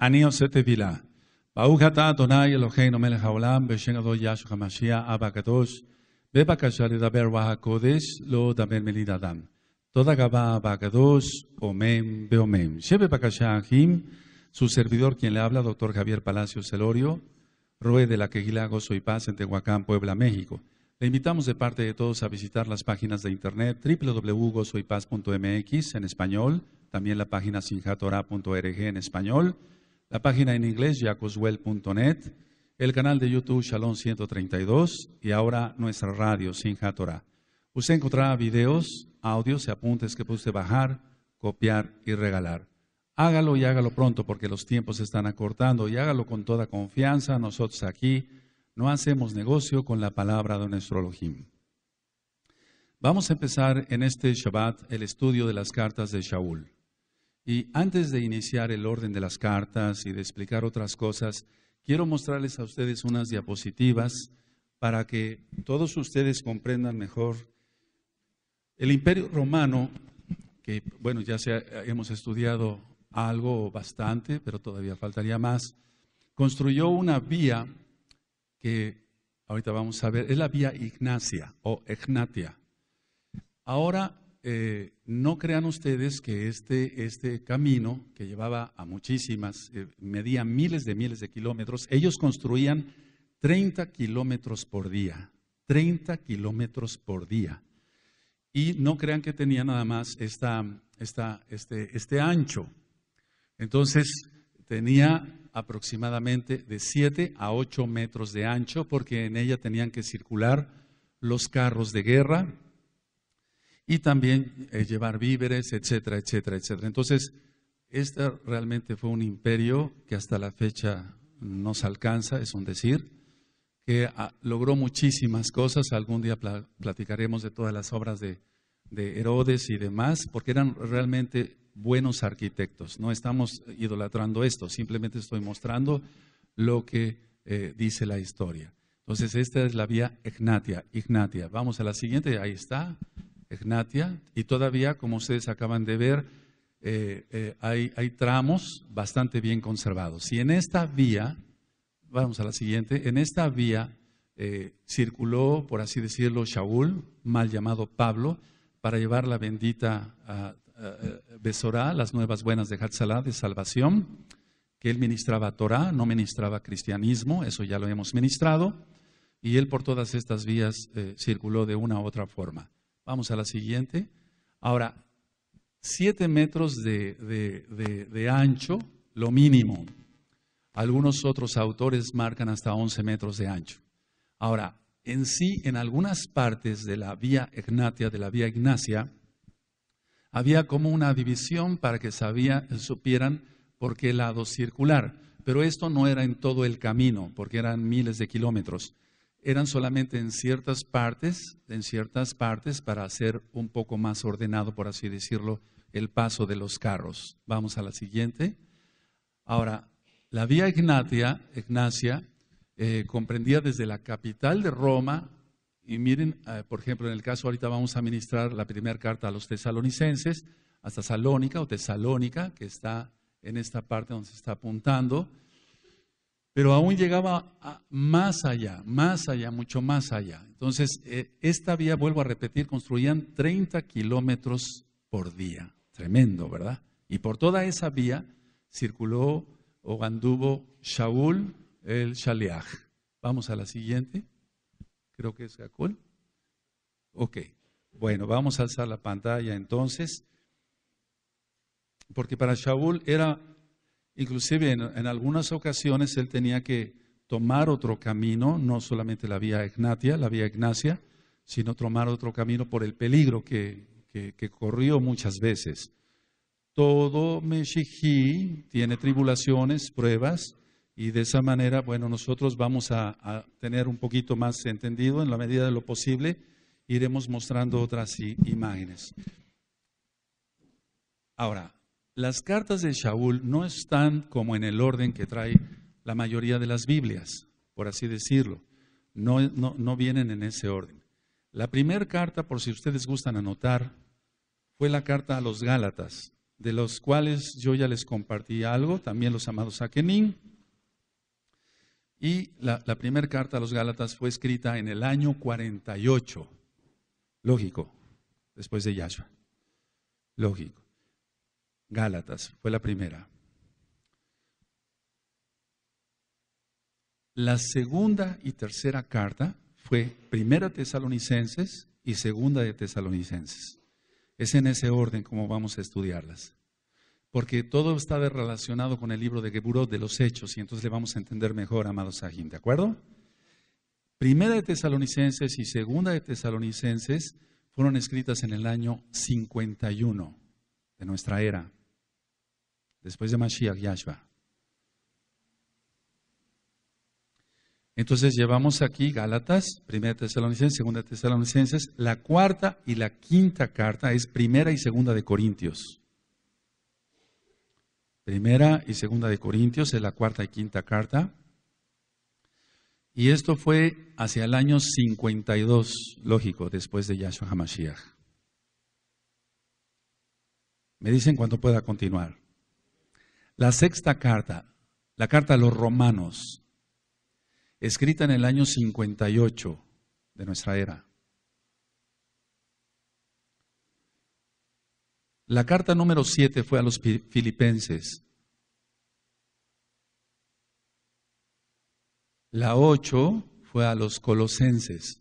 Aníosete vila. Bauhata donai elohei no meleja olam, yashu hamashia Abagados, beba kashari da ber waha lo da melida dam. Toda gaba Abagados, omem, beomem. Shebe bakasha him, su servidor quien le habla, doctor Javier Palacio Celorio, Rue de la Quejila Gozo y Paz en Tehuacán, Puebla, México. Le invitamos de parte de todos a visitar las páginas de internet www.gozoypaz.mx en español, también la página sinjatora.org en español, la página en inglés jacoswell.net, el canal de YouTube Shalom 132 y ahora nuestra radio Sinjatora. Usted encontrará videos, audios y apuntes que puede bajar, copiar y regalar. Hágalo y hágalo pronto porque los tiempos se están acortando y hágalo con toda confianza. Nosotros aquí no hacemos negocio con la palabra de nuestro Elohim. Vamos a empezar en este Shabbat el estudio de las cartas de Shaul. Y antes de iniciar el orden de las cartas y de explicar otras cosas, quiero mostrarles a ustedes unas diapositivas para que todos ustedes comprendan mejor. El imperio romano, que bueno, ya hemos estudiado algo bastante, pero todavía faltaría más, construyó una vía que ahorita vamos a ver, es la vía Ignacia o Egnatia. Ahora eh, no crean ustedes que este, este, camino, que llevaba a muchísimas, eh, medía miles de miles de kilómetros, ellos construían 30 kilómetros por día, 30 kilómetros por día. Y no crean que tenía nada más este, este ancho. Entonces, tenía aproximadamente de 7 a 8 metros de ancho, porque en ella tenían que circular los carros de guerra, y también eh, llevar víveres, etcétera, etcétera, etcétera. Entonces, este realmente fue un imperio que hasta la fecha nos alcanza, es un decir, que ah, logró muchísimas cosas. Algún día platicaremos de todas las obras de, Herodes y demás, porque eran realmente buenos arquitectos. No estamos idolatrando esto, simplemente estoy mostrando lo que eh, dice la historia. Entonces, esta es la vía Ignatia. Ignatia. Vamos a la siguiente, ahí está. Egnatia, y todavía, como ustedes acaban de ver, eh, eh, hay, tramos bastante bien conservados. Y en esta vía, vamos a la siguiente, en esta vía eh, circuló, por así decirlo, Shaul, mal llamado Pablo, para llevar la bendita a Besorá, las nuevas buenas de Hatzalá, de salvación, que él ministraba Torah, no ministraba cristianismo, eso ya lo hemos ministrado, y él por todas estas vías circuló de una u otra forma. Vamos a la siguiente. Ahora, siete metros de, ancho, lo mínimo. Algunos otros autores marcan hasta 11 metros de ancho. Ahora, en sí, en algunas partes de la vía Ignatia, de la vía Ignacia, había como una división para que supieran por qué lado circular. Pero esto no era en todo el camino, porque eran miles de kilómetros eran solamente en ciertas partes, en ciertas partes para hacer un poco más ordenado, por así decirlo, el paso de los carros. Vamos a la siguiente. Ahora, la vía Ignatia, Ignacia eh, comprendía desde la capital de Roma, y miren, eh, por ejemplo, en el caso ahorita vamos a ministrar la primera carta a los tesalonicenses, hasta Salónica o Tesalónica, que está en esta parte donde se está apuntando, pero aún llegaba más allá, más allá, mucho más allá. Entonces, eh, esta vía, vuelvo a repetir, construían 30 kilómetros por día. Tremendo, ¿verdad? Y por toda esa vía circuló o anduvo Shaul el Shaleach. Vamos a la siguiente. Creo que es Gacol. Ok. Bueno, vamos a alzar la pantalla entonces. Porque para Shaul era Inclusive en, algunas ocasiones él tenía que tomar otro camino, no solamente la vía Ignatia, la vía Ignacia, sino tomar otro camino por el peligro que, corrió muchas veces. Todo Meshihí tiene tribulaciones, pruebas, y de esa manera, bueno, nosotros vamos a, tener un poquito más entendido en la medida de lo posible, iremos mostrando otras imágenes. Ahora, las cartas de Shaul no están como en el orden que trae la mayoría de las Biblias, por así decirlo. No, vienen en ese orden. La primera carta, por si ustedes gustan anotar, fue la carta a los Gálatas, de los cuales yo ya les compartí algo, también los amados Akenin. Y la, la primera carta a los Gálatas fue escrita en el año 48. Lógico, después de Yahshua. Lógico. Gálatas, fue la primera. La segunda y tercera carta fue Primera Tesalonicenses y Segunda de Tesalonicenses. Es en ese orden como vamos a estudiarlas. Porque todo está relacionado con el libro de Geburot de los Hechos y entonces le vamos a entender mejor, amados Sahim, ¿de acuerdo? Primera de Tesalonicenses y Segunda de Tesalonicenses fueron escritas en el año 51 de nuestra era después de Mashiach Yahshua. Entonces llevamos aquí Gálatas, Primera Tesalonicenses, Segunda Tesalonicenses, la cuarta y la quinta carta es Primera y Segunda de Corintios. Primera y Segunda de Corintios es la cuarta y quinta carta. Y esto fue hacia el año 52, lógico, después de Yahshua HaMashiach. Me dicen cuándo pueda continuar. La sexta carta, la carta a los romanos, escrita en el año 58 de nuestra era. La carta número 7 fue a los filipenses. La 8 fue a los colosenses.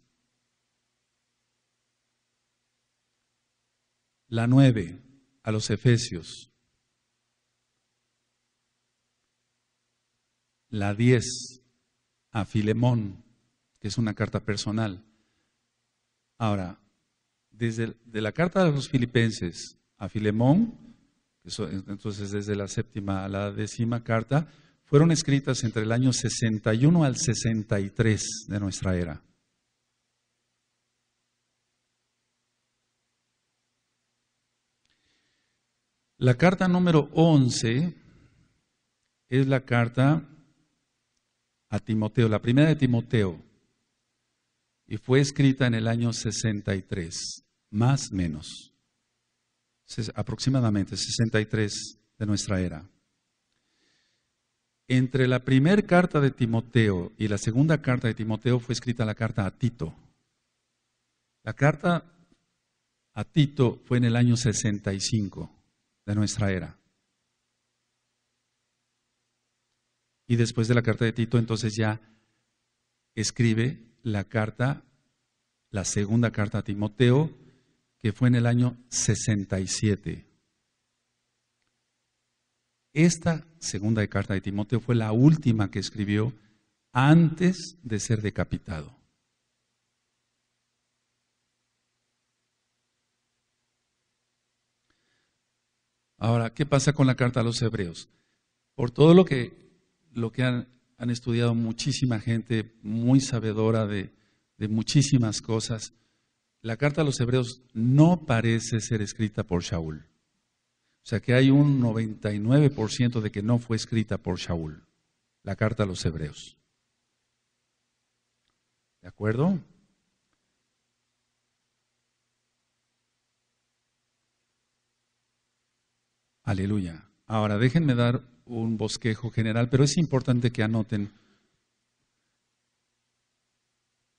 La 9 a los efesios. la 10 a Filemón, que es una carta personal. Ahora, desde de la carta de los filipenses a Filemón, entonces desde la séptima a la décima carta, fueron escritas entre el año 61 al 63 de nuestra era. La carta número 11 es la carta a Timoteo, la primera de Timoteo, y fue escrita en el año 63, más menos, aproximadamente 63 de nuestra era. Entre la primera carta de Timoteo y la segunda carta de Timoteo fue escrita la carta a Tito. La carta a Tito fue en el año 65 de nuestra era. Y después de la carta de Tito, entonces ya escribe la carta, la segunda carta a Timoteo, que fue en el año 67. Esta segunda carta de Timoteo fue la última que escribió antes de ser decapitado. Ahora, ¿qué pasa con la carta a los hebreos? Por todo lo que lo que han, estudiado muchísima gente muy sabedora de, de muchísimas cosas, la carta a los hebreos no parece ser escrita por Shaul. O sea que hay un 99% de que no fue escrita por Shaul, la carta a los hebreos. ¿De acuerdo? Aleluya. Ahora déjenme dar un bosquejo general, pero es importante que anoten.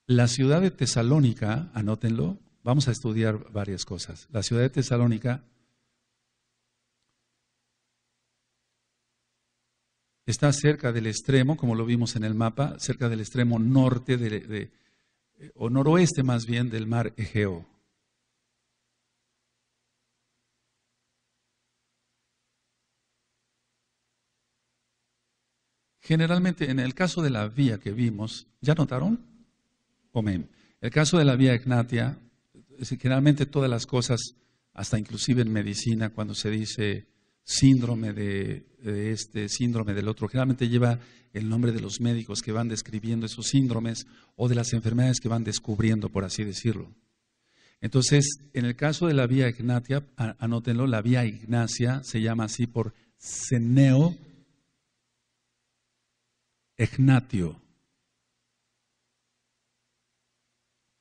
La ciudad de Tesalónica, anótenlo, vamos a estudiar varias cosas. La ciudad de Tesalónica está cerca del extremo, como lo vimos en el mapa, cerca del extremo norte de, eh, o noroeste más bien del mar Egeo. Generalmente, en el caso de la vía que vimos, ¿ya notaron? El caso de la vía ignatia, generalmente todas las cosas, hasta inclusive en medicina, cuando se dice síndrome de, este, síndrome del otro. Generalmente lleva el nombre de los médicos que van describiendo esos síndromes o de las enfermedades que van descubriendo, por así decirlo. Entonces, en el caso de la vía ignatia, anótenlo, la vía ignacia se llama así por ceneo. Egnatio.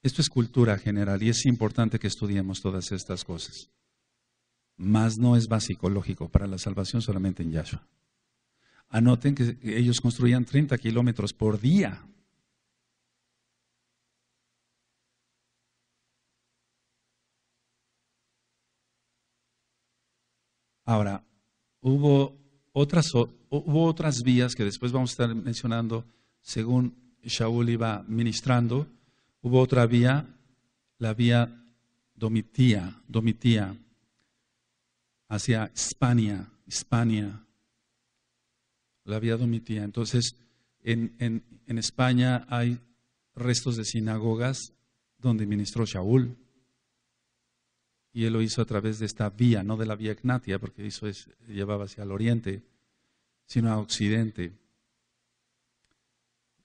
Esto es cultura general y es importante que estudiemos todas estas cosas. Más no es básico, lógico, para la salvación solamente en Yahshua. Anoten que ellos construían 30 kilómetros por día. Ahora, hubo otras hubo otras vías que después vamos a estar mencionando según Shaul iba ministrando. Hubo otra vía, la vía Domitía, Domitía, hacia España España la vía Domitía. Entonces, en, en España hay restos de sinagogas donde ministró Shaul. Y él lo hizo a través de esta vía, no de la vía Ignatia, porque eso es, llevaba hacia el oriente sino a Occidente.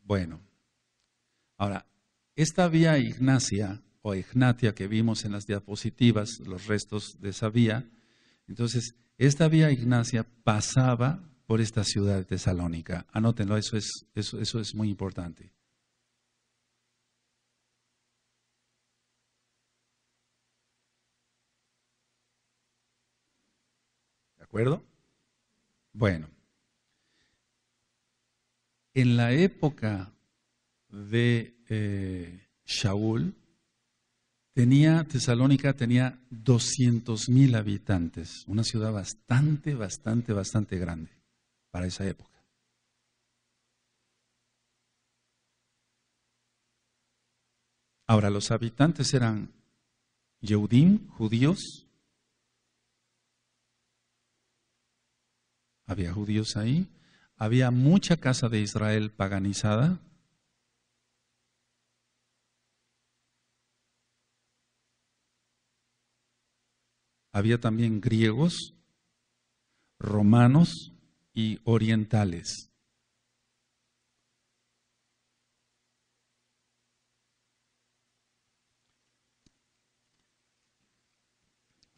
Bueno, ahora, esta vía Ignacia o Ignatia que vimos en las diapositivas, los restos de esa vía, entonces, esta vía Ignacia pasaba por esta ciudad de Tesalónica. Anótenlo, eso es, eso, eso es muy importante. ¿De acuerdo? Bueno en la época de Shaúl eh, Shaul, tenía, Tesalónica tenía 200.000 habitantes, una ciudad bastante, bastante, bastante grande para esa época. Ahora, los habitantes eran Yehudim, judíos. Había judíos ahí, había mucha casa de Israel paganizada. Había también griegos, romanos y orientales.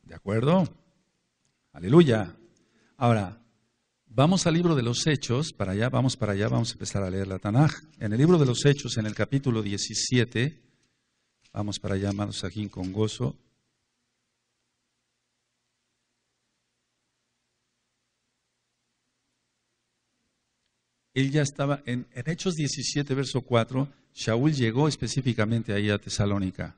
¿De acuerdo? Aleluya. Ahora, Vamos al libro de los Hechos, para allá, vamos para allá, vamos a empezar a leer la Tanaj. En el libro de los Hechos, en el capítulo 17, vamos para allá, amados aquí con gozo. Él ya estaba en, Hechos 17, verso 4, Shaul llegó específicamente ahí a Tesalónica.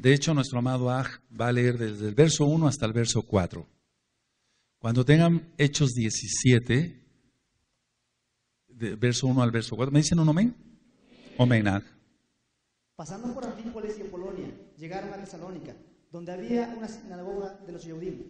De hecho, nuestro amado Aj va a leer desde el verso 1 hasta el verso 4. Cuando tengan Hechos 17, de verso 1 al verso 4, ¿me dicen un amén? Omen, Aj. Pasando por Antípolis y Polonia, llegaron a Tesalónica, donde había una sinagoga de los Yehudim.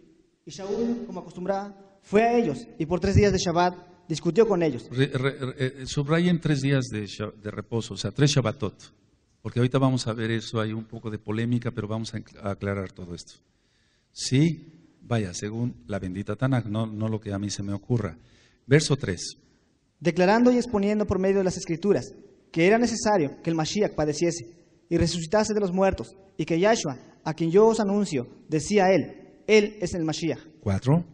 Y Shaul, como acostumbraba, fue a ellos y por tres días de Shabbat discutió con ellos. Eh, subrayen tres días de, de reposo, o sea, tres Shabbatot. Porque ahorita vamos a ver eso, hay un poco de polémica, pero vamos a aclarar todo esto. Sí, vaya, según la bendita Tanakh, no, no lo que a mí se me ocurra. Verso 3. Declarando y exponiendo por medio de las escrituras que era necesario que el Mashiach padeciese y resucitase de los muertos, y que Yahshua, a quien yo os anuncio, decía él, él es el Mashiach. 4.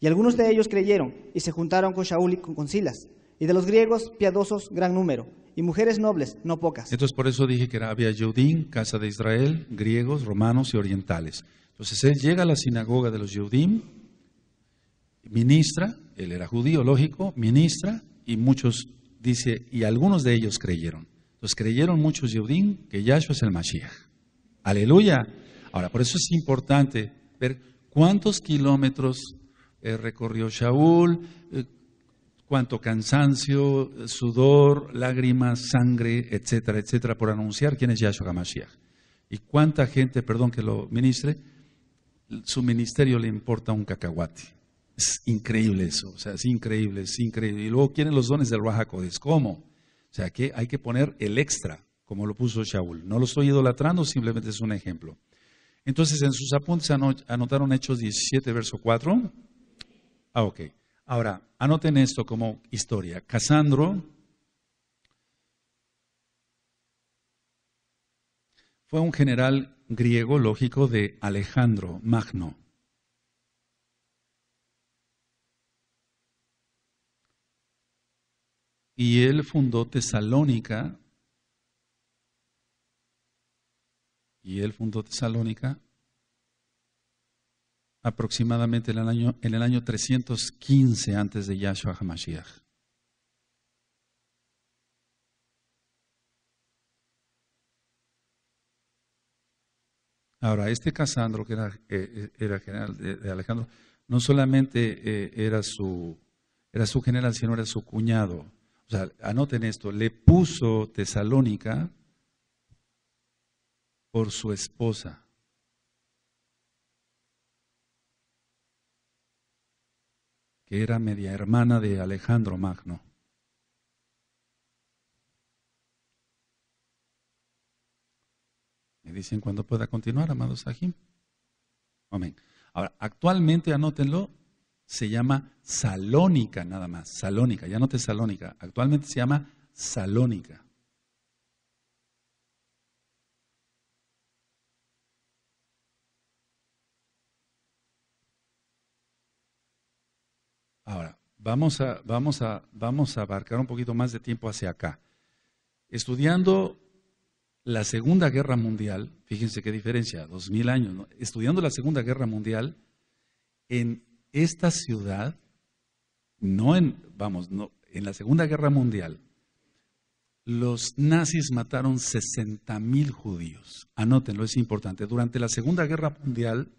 Y algunos de ellos creyeron y se juntaron con Shaul y con Silas, y de los griegos piadosos gran número, y mujeres nobles, no pocas. Entonces por eso dije que había había casa de Israel, griegos, romanos y orientales. Entonces él llega a la sinagoga de los Yehudim, ministra, él era judío, lógico, ministra, y muchos, dice, y algunos de ellos creyeron. Entonces creyeron muchos Yehudim que Yahshua es el Mashiach. Aleluya. Ahora, por eso es importante ver cuántos kilómetros eh, recorrió Shaul, eh, cuánto cansancio, sudor, lágrimas, sangre, etcétera, etcétera, por anunciar quién es Yahshua Hamashiach. Y cuánta gente, perdón que lo ministre, su ministerio le importa un cacahuate. Es increíble eso, o sea, es increíble, es increíble. Y luego quieren los dones del Ruach ¿Cómo? O sea, que hay que poner el extra, como lo puso Shaul. No lo estoy idolatrando, simplemente es un ejemplo. Entonces, en sus apuntes anotaron Hechos 17, verso 4. Ah, ok. Ahora, anoten esto como historia. Casandro fue un general griego lógico de Alejandro Magno. Y él fundó Tesalónica. Y él fundó Tesalónica aproximadamente en el año, 315 antes de Yahshua HaMashiach. Ahora, este Casandro, que era, eh, eh, general de, Alejandro, no solamente eh, era, su, era su general, sino era su cuñado. O sea, anoten esto, le puso Tesalónica por su esposa. que era media hermana de Alejandro Magno. Me dicen cuando pueda continuar, amado Sahim. Amén. Ahora, actualmente, anótenlo, se llama Salónica nada más, Salónica, ya no Salónica, actualmente se llama Salónica. Ahora, vamos a, vamos a, vamos a abarcar un poquito más de tiempo hacia acá. Estudiando la Segunda Guerra Mundial, fíjense qué diferencia, dos mil años, estudiando la Segunda Guerra Mundial, en esta ciudad, no en, vamos, en la Segunda Guerra Mundial, los nazis mataron 60 mil judíos. Anótenlo, es importante. Durante la Segunda Guerra Mundial,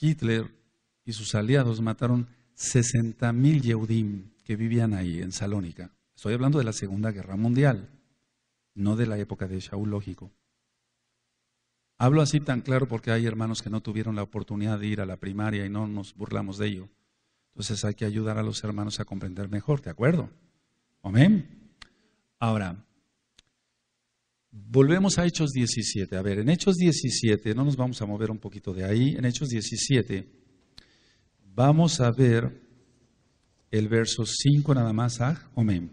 Hitler y sus aliados mataron 60.000 Yehudim que vivían ahí en Salónica. Estoy hablando de la Segunda Guerra Mundial, no de la época de Shaul, lógico. Hablo así tan claro porque hay hermanos que no tuvieron la oportunidad de ir a la primaria y no nos burlamos de ello. Entonces hay que ayudar a los hermanos a comprender mejor, ¿de acuerdo? Amén. Ahora, volvemos a Hechos 17. A ver, en Hechos 17, no nos vamos a mover un poquito de ahí, en Hechos 17 Vamos a ver el verso 5 nada más. ¿ah? Amén.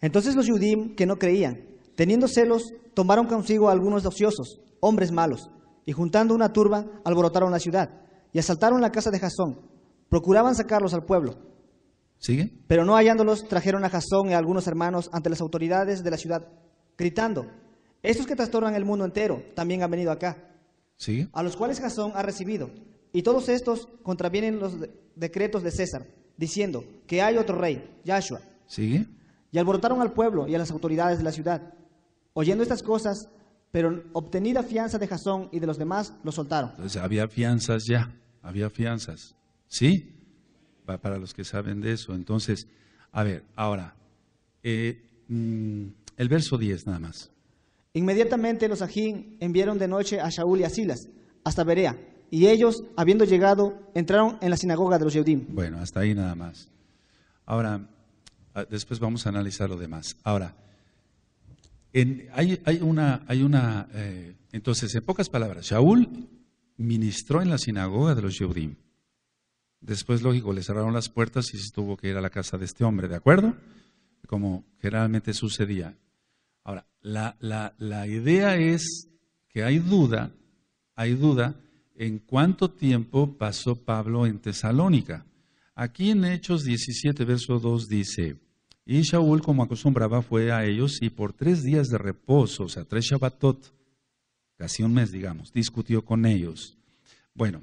Entonces los judíos que no creían, teniendo celos, tomaron consigo a algunos ociosos, hombres malos, y juntando una turba, alborotaron la ciudad y asaltaron la casa de Jasón. Procuraban sacarlos al pueblo. Pero no hallándolos, trajeron a Jasón y a algunos hermanos ante las autoridades de la ciudad, gritando: Estos que trastornan el mundo entero también han venido acá. A los cuales Jasón ha recibido y todos estos contravienen los decretos de César, diciendo que hay otro rey, Yahshua. ¿Sigue? Y alborotaron al pueblo y a las autoridades de la ciudad. Oyendo estas cosas, pero obtenida fianza de Jasón y de los demás, lo soltaron. Entonces había fianzas ya, había fianzas. ¿Sí? Para los que saben de eso. Entonces, a ver, ahora, eh, mm, el verso 10 nada más. Inmediatamente los ajín enviaron de noche a Shaul y a Silas hasta Berea y ellos, habiendo llegado, entraron en la sinagoga de los Yehudim. Bueno, hasta ahí nada más. Ahora, ah, después vamos a analizar lo demás. Ahora, hay, una, eh, entonces, en pocas palabras, Shaul ministró en la sinagoga de los Yehudim. Después, lógico, le cerraron las puertas y se tuvo que ir a la casa de este hombre, ¿de acuerdo? Como generalmente sucedía. Ahora, la, la idea es que hay duda, hay duda en cuánto tiempo pasó Pablo en Tesalónica. Aquí en Hechos 17, verso 2 dice, y Shaul como acostumbraba fue a ellos y por tres días de reposo, o sea, tres Shabbatot, casi un mes digamos, discutió con ellos. Bueno,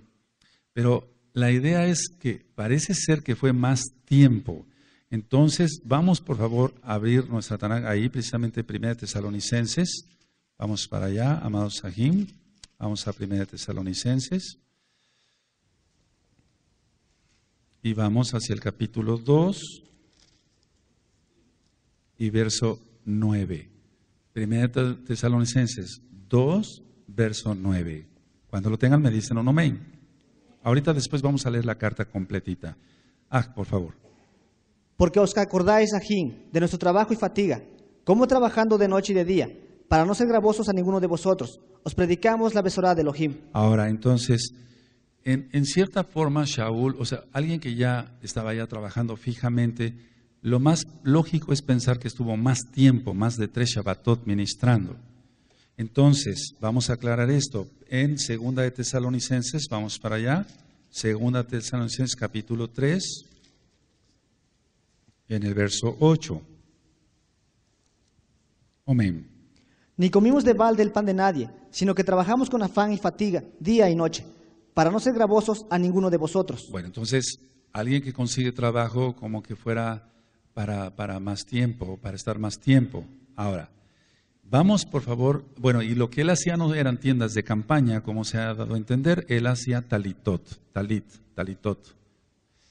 pero la idea es que parece ser que fue más tiempo. Entonces, vamos por favor a abrir nuestra Tanakh ahí, precisamente Primera Tesalonicenses. Vamos para allá, amados Sahim. Vamos a Primera Tesalonicenses. Y vamos hacia el capítulo 2 y verso 9. Primera Tesalonicenses 2, verso 9. Cuando lo tengan me dicen un amén. Ahorita después vamos a leer la carta completita. Ah, por favor. Porque os acordáis, Ajín, de nuestro trabajo y fatiga, cómo trabajando de noche y de día para no ser gravosos a ninguno de vosotros. Os predicamos la besorada de Elohim. Ahora, entonces, en, cierta forma, Shaul, o sea, alguien que ya estaba ya trabajando fijamente, lo más lógico es pensar que estuvo más tiempo, más de tres Shabbatot ministrando. Entonces, vamos a aclarar esto. En Segunda de Tesalonicenses, vamos para allá. Segunda de Tesalonicenses, capítulo 3, en el verso 8. Amén. Ni comimos de balde del pan de nadie, sino que trabajamos con afán y fatiga, día y noche, para no ser gravosos a ninguno de vosotros. Bueno, entonces, alguien que consigue trabajo como que fuera para, más tiempo, para estar más tiempo. Ahora, vamos por favor, bueno, y lo que él hacía no eran tiendas de campaña, como se ha dado a entender, él hacía talitot, talit, talitot.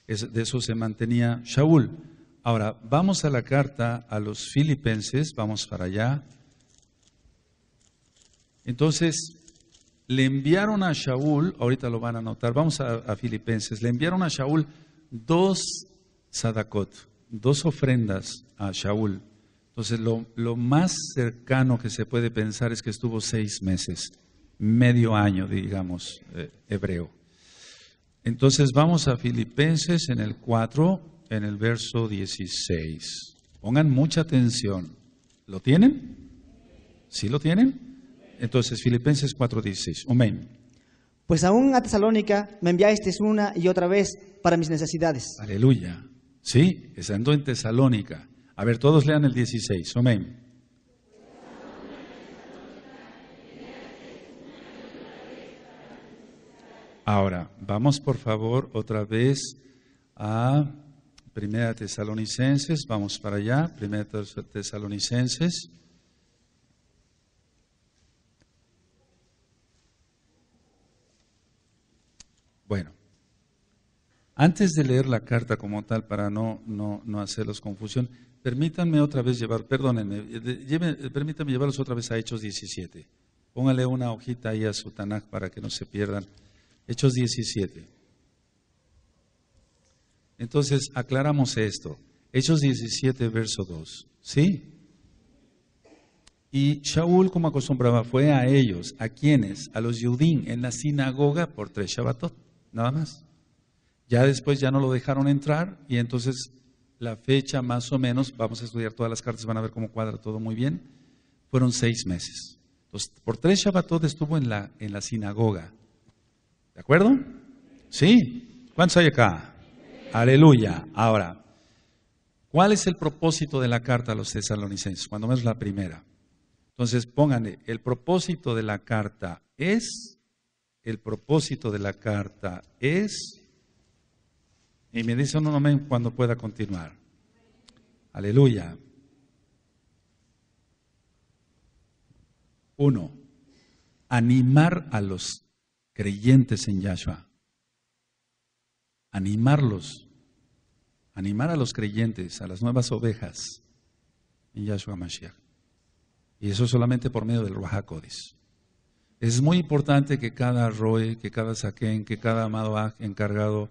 de eso se mantenía Shaul. Ahora, vamos a la carta a los filipenses, vamos para allá. Entonces, le enviaron a Shaul, ahorita lo van a notar, vamos a, Filipenses, le enviaron a Shaul dos sadakot, dos ofrendas a Shaul. Entonces, lo, más cercano que se puede pensar es que estuvo seis meses, medio año, digamos, eh, hebreo. Entonces, vamos a Filipenses en el 4, en el verso 16. Pongan mucha atención. ¿Lo tienen? ¿Sí lo tienen? Entonces, Filipenses 4:16. Amén. Pues aún a Tesalónica me enviaste una y otra vez para mis necesidades. Aleluya. Sí, estando en Tesalónica. A ver, todos lean el 16. Amén. Ahora, vamos por favor otra vez a Primera Tesalonicenses, vamos para allá, Primera Tesalonicenses. Bueno, antes de leer la carta como tal, para no, no, hacerlos confusión, permítanme otra vez llevar, perdónenme, eh, eh, permítanme llevarlos otra vez a Hechos 17. Póngale una hojita ahí a su para que no se pierdan. Hechos 17. Entonces, aclaramos esto. Hechos 17, verso 2. ¿Sí? Y Shaul, como acostumbraba, fue a ellos, a quienes, a los Yudín, en la sinagoga por tres Shabbatot nada más. Ya después ya no lo dejaron entrar y entonces la fecha más o menos, vamos a estudiar todas las cartas, van a ver cómo cuadra todo muy bien, fueron seis meses. Entonces, por tres Shabbatot estuvo en la, en la sinagoga. ¿De acuerdo? Sí. ¿Cuántos hay acá? Aleluya. Ahora, ¿cuál es el propósito de la carta a los tesalonicenses? Cuando menos la primera. Entonces, pónganle, el propósito de la carta es el propósito de la carta es, y me dice un cuando pueda continuar. Aleluya. Uno, animar a los creyentes en Yahshua. Animarlos. Animar a los creyentes, a las nuevas ovejas en Yahshua Mashiach. Y eso solamente por medio del Ruach es muy importante que cada Roe, que cada Saquén, que cada amado encargado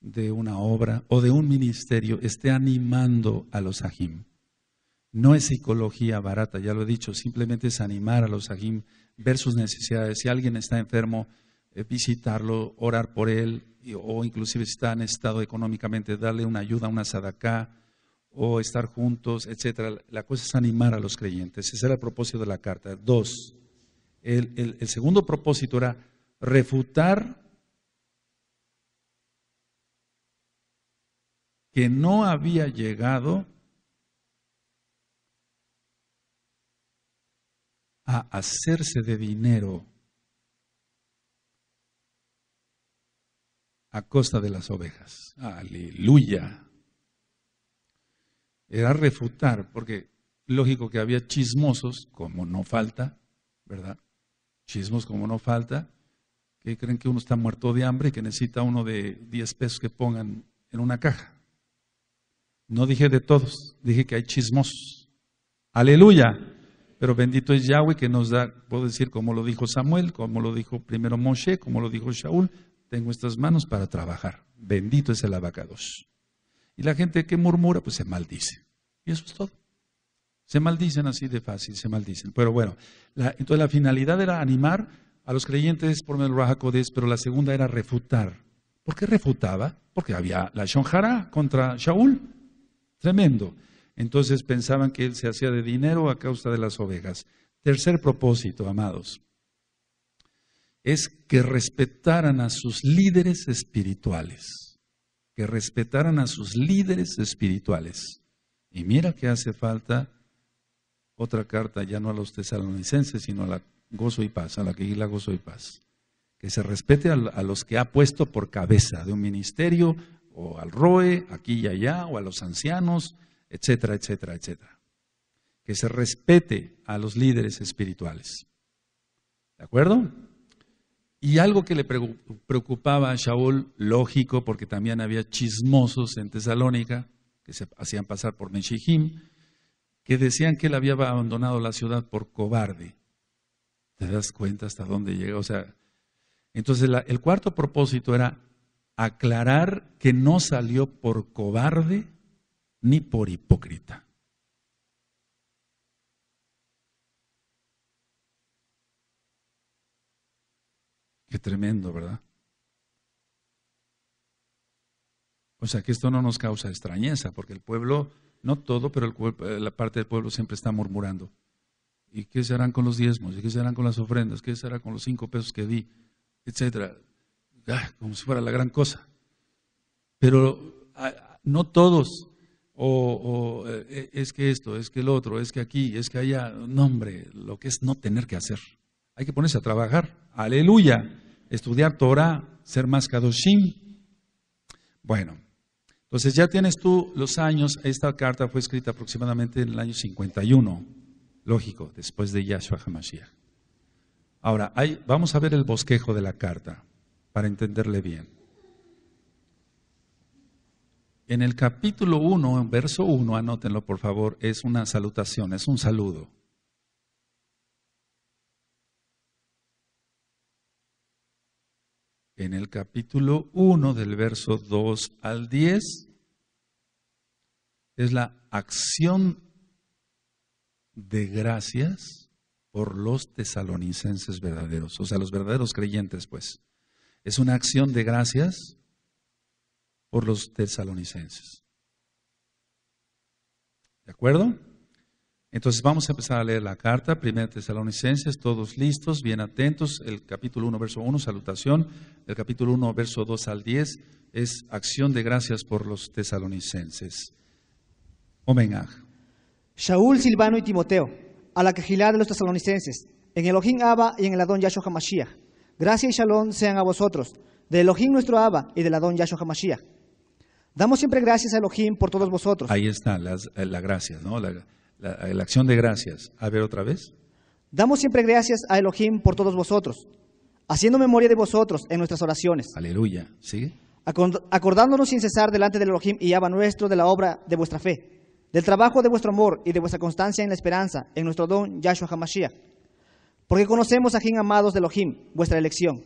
de una obra o de un ministerio esté animando a los Ajim. No es psicología barata, ya lo he dicho, simplemente es animar a los Ajim, ver sus necesidades. Si alguien está enfermo, eh, visitarlo, orar por él, o inclusive si está en estado económicamente, darle una ayuda, una sadacá, o estar juntos, etc. La cosa es animar a los creyentes. Ese era el propósito de la carta. Dos, el, segundo propósito era refutar que no había llegado a hacerse de dinero a costa de las ovejas. Aleluya. Era refutar, porque lógico que había chismosos, como no falta, ¿verdad? chismos como no falta, que creen que uno está muerto de hambre y que necesita uno de 10 pesos que pongan en una caja. No dije de todos, dije que hay chismosos. Aleluya. Pero bendito es Yahweh que nos da, puedo decir, como lo dijo Samuel, como lo dijo primero Moshe, como lo dijo Shaul, tengo estas manos para trabajar. Bendito es el abacados. Y la gente que murmura, pues se maldice. Y eso es todo. Se maldicen así de fácil, se maldicen. Pero bueno, entonces la finalidad era animar a los creyentes por medio del pero la segunda era refutar. ¿Por qué refutaba? Porque había la Shonjara contra Shaul. Tremendo. Entonces pensaban que él se hacía de dinero a causa de las ovejas. Tercer propósito, amados, es que respetaran a sus líderes espirituales. Que respetaran a sus líderes espirituales. Y mira que hace falta otra carta, ya no a los tesalonicenses, sino a la gozo y paz, a la que la gozo y paz. Que se respete a, los que ha puesto por cabeza de un ministerio, o al ROE, aquí y allá, o a los ancianos, etcétera, etcétera, etcétera. Que se respete a los líderes espirituales. ¿De acuerdo? Y algo que le preocupaba a Shaul, lógico, porque también había chismosos en Tesalónica que se hacían pasar por Meshijim, que decían que él había abandonado la ciudad por cobarde. ¿Te das cuenta hasta dónde llega? O sea, entonces el cuarto propósito era aclarar que no salió por cobarde ni por hipócrita. Qué tremendo, ¿verdad? O sea que esto no nos causa extrañeza, porque el pueblo no todo, pero el, eh, la parte del pueblo siempre está murmurando. ¿Y qué se harán con los diezmos? ¿Y qué se harán con las ofrendas? ¿Qué se hará con los cinco pesos que di? Etcétera. Ah, como si fuera la gran cosa. Pero ah, no todos. O, eh, es que esto, es que el otro, es que aquí, es que allá. No, hombre, lo que es no tener que hacer. Hay que ponerse a trabajar. Aleluya. Estudiar Torah, ser más Kadoshim. Bueno. Entonces ya tienes tú los años, esta carta fue escrita aproximadamente en el año 51, lógico, después de Yahshua HaMashiach. Ahora, vamos a ver el bosquejo de la carta para entenderle bien. En el capítulo 1, en verso 1, anótenlo por favor, es una salutación, es un saludo. en el capítulo 1 del verso 2 al 10 es la acción de gracias por los tesalonicenses verdaderos, o sea, los verdaderos creyentes, pues. Es una acción de gracias por los tesalonicenses. ¿De acuerdo? Entonces vamos a empezar a leer la carta, Primero, Tesalonicenses, todos listos, bien atentos, el capítulo 1, verso 1, salutación, el capítulo 1, verso 2 al 10, es acción de gracias por los tesalonicenses. Homenaje. Shaul, Silvano y Timoteo, a la quejilá de los tesalonicenses, en Elohim Abba y en el Adón Yahshua Hamashiach. Gracia y shalom sean a vosotros, de Elohim nuestro Abba y del Adón Yahshua Hamashiach. Damos siempre gracias a Elohim por todos vosotros. Ahí está las, eh, la gracia, ¿no? la, acción de gracias. A ver otra vez. Damos siempre gracias a Elohim por todos vosotros, haciendo memoria de vosotros en nuestras oraciones. Aleluya. Sigue. Acordándonos sin cesar delante del Elohim y Abba nuestro de la obra de vuestra fe, del trabajo de vuestro amor y de vuestra constancia en la esperanza, en nuestro don Yahshua HaMashiach. Porque conocemos a quien amados de Elohim, vuestra elección.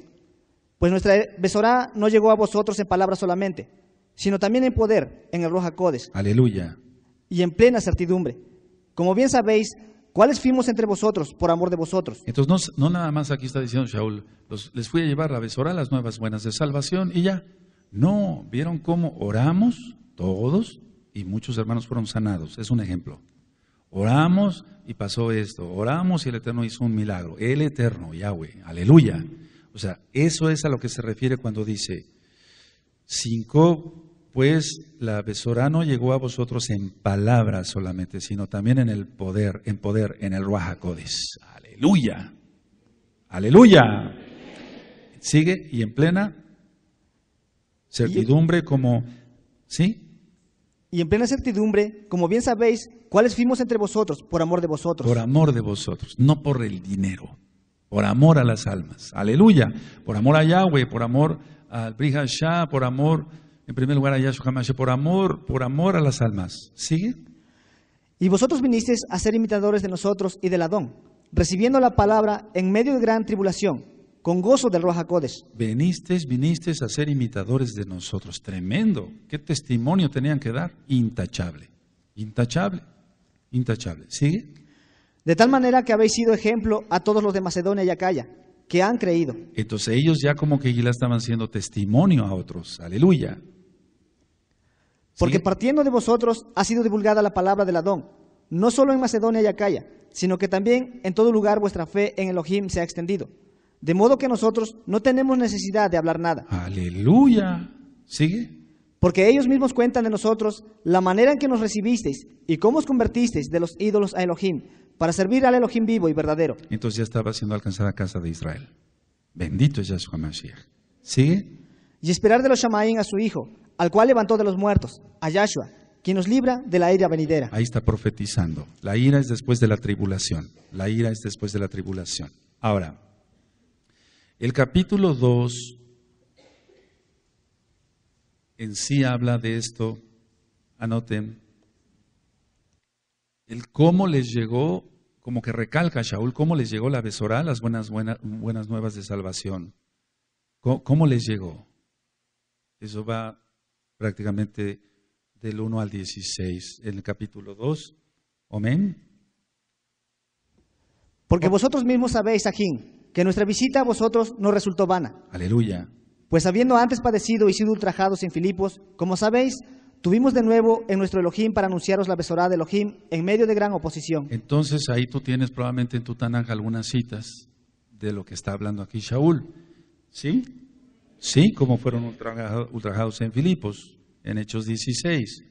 Pues nuestra besorá no llegó a vosotros en palabras solamente, sino también en poder, en el Roja Codes. Aleluya. Y en plena certidumbre como bien sabéis, ¿cuáles fuimos entre vosotros por amor de vosotros? Entonces, no, nada más aquí está diciendo Shaul, les fui a llevar la besora, las nuevas buenas de salvación y ya. No, vieron cómo oramos todos y muchos hermanos fueron sanados. Es un ejemplo. Oramos y pasó esto. Oramos y el Eterno hizo un milagro. El Eterno, Yahweh. Aleluya. O sea, eso es a lo que se refiere cuando dice, cinco, pues la besora no llegó a vosotros en palabras solamente, sino también en el poder, en poder, en el Ruajacodes. Aleluya. Aleluya. Sigue y en plena certidumbre como... ¿Sí? Y en plena certidumbre, como bien sabéis, cuáles fuimos entre vosotros por amor de vosotros. Por amor de vosotros, no por el dinero, por amor a las almas. Aleluya. Por amor a Yahweh, por amor al Brihashah, por amor en primer lugar a Yahshua por amor, por amor a las almas. ¿Sigue? Y vosotros vinisteis a ser imitadores de nosotros y del Adón, recibiendo la palabra en medio de gran tribulación, con gozo del Codes. Vinisteis, vinisteis a ser imitadores de nosotros. Tremendo. ¿Qué testimonio tenían que dar? Intachable. Intachable. Intachable. ¿Sigue? De tal manera que habéis sido ejemplo a todos los de Macedonia y Acaya, que han creído. Entonces ellos ya como que ya estaban siendo testimonio a otros. Aleluya. Porque partiendo de vosotros ha sido divulgada la palabra del Adón, no solo en Macedonia y Acaya, sino que también en todo lugar vuestra fe en Elohim se ha extendido. De modo que nosotros no tenemos necesidad de hablar nada. Aleluya. ¿Sigue? Porque ellos mismos cuentan de nosotros la manera en que nos recibisteis y cómo os convertisteis de los ídolos a Elohim, para servir al Elohim vivo y verdadero. Entonces ya estaba alcanzar alcanzada casa de Israel. Bendito es Yahshua Mashiach. ¿Sigue? Y esperar de los Shamaim a su hijo, al cual levantó de los muertos, a Yahshua, quien nos libra de la ira venidera. Ahí está profetizando. La ira es después de la tribulación. La ira es después de la tribulación. Ahora, el capítulo 2 en sí habla de esto. Anoten. El cómo les llegó, como que recalca Shaul, cómo les llegó la besorá, las buenas, buenas, buenas nuevas de salvación. ¿Cómo, ¿Cómo les llegó? Eso va prácticamente del 1 al 16, en el capítulo 2. Amén. Porque vosotros mismos sabéis, Ajín, que nuestra visita a vosotros no resultó vana. Aleluya. Pues habiendo antes padecido y sido ultrajados en Filipos, como sabéis, tuvimos de nuevo en nuestro Elohim para anunciaros la besorada de Elohim en medio de gran oposición. Entonces ahí tú tienes probablemente en tu Tanaj algunas citas de lo que está hablando aquí Shaúl, ¿Sí? Sí, como fueron ultrajados, en Filipos, en Hechos 16.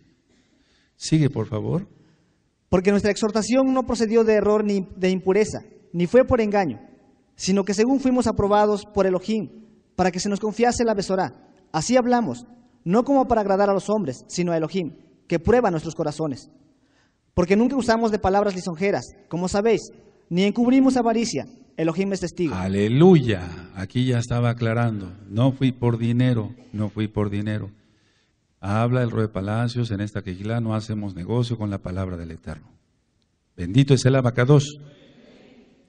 Sigue, por favor. Porque nuestra exhortación no procedió de error ni de impureza, ni fue por engaño, sino que según fuimos aprobados por Elohim, para que se nos confiase la besorá. Así hablamos, no como para agradar a los hombres, sino a Elohim, que prueba nuestros corazones. Porque nunca usamos de palabras lisonjeras, como sabéis, ni encubrimos avaricia, Elohim es testigo. Aleluya. Aquí ya estaba aclarando. No fui por dinero, no fui por dinero. Habla el rey de Palacios en esta quejila, no hacemos negocio con la palabra del Eterno. Bendito es el abacados.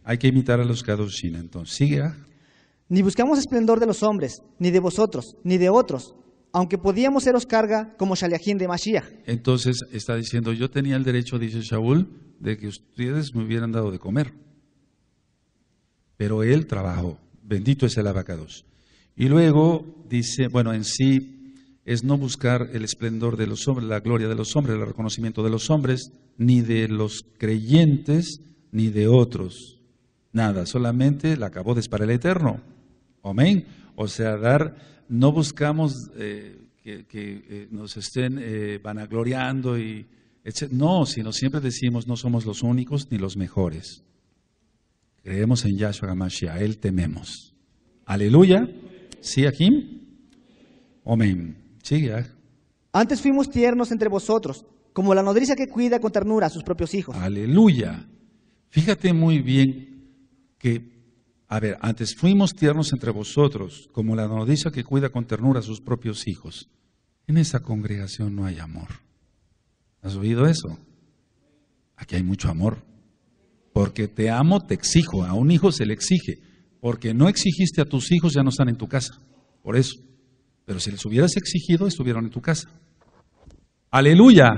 Hay que imitar a los caducina. Entonces, sigue. Ah? Ni buscamos esplendor de los hombres, ni de vosotros, ni de otros, aunque podíamos seros carga como Shaliajín de Mashiach. Entonces está diciendo, yo tenía el derecho, dice Saúl, de que ustedes me hubieran dado de comer pero él trabajó. Bendito es el abacados. Y luego dice, bueno, en sí es no buscar el esplendor de los hombres, la gloria de los hombres, el reconocimiento de los hombres, ni de los creyentes, ni de otros. Nada, solamente la acabó de para el eterno. Amén. O sea, dar, no buscamos eh, que, eh, nos estén eh, vanagloriando y No, sino siempre decimos, no somos los únicos ni los mejores. Creemos en Yahshua Hamashia, Él tememos. Aleluya. ¿Sí aquí? Amén. Sí, Antes fuimos tiernos entre vosotros, como la nodriza que cuida con ternura a sus propios hijos. Aleluya. Fíjate muy bien que, a ver, antes fuimos tiernos entre vosotros, como la nodriza que cuida con ternura a sus propios hijos. En esa congregación no hay amor. ¿Has oído eso? Aquí hay mucho amor. Porque te amo, te exijo. A un hijo se le exige. Porque no exigiste a tus hijos, ya no están en tu casa. Por eso. Pero si les hubieras exigido, estuvieron en tu casa. Aleluya.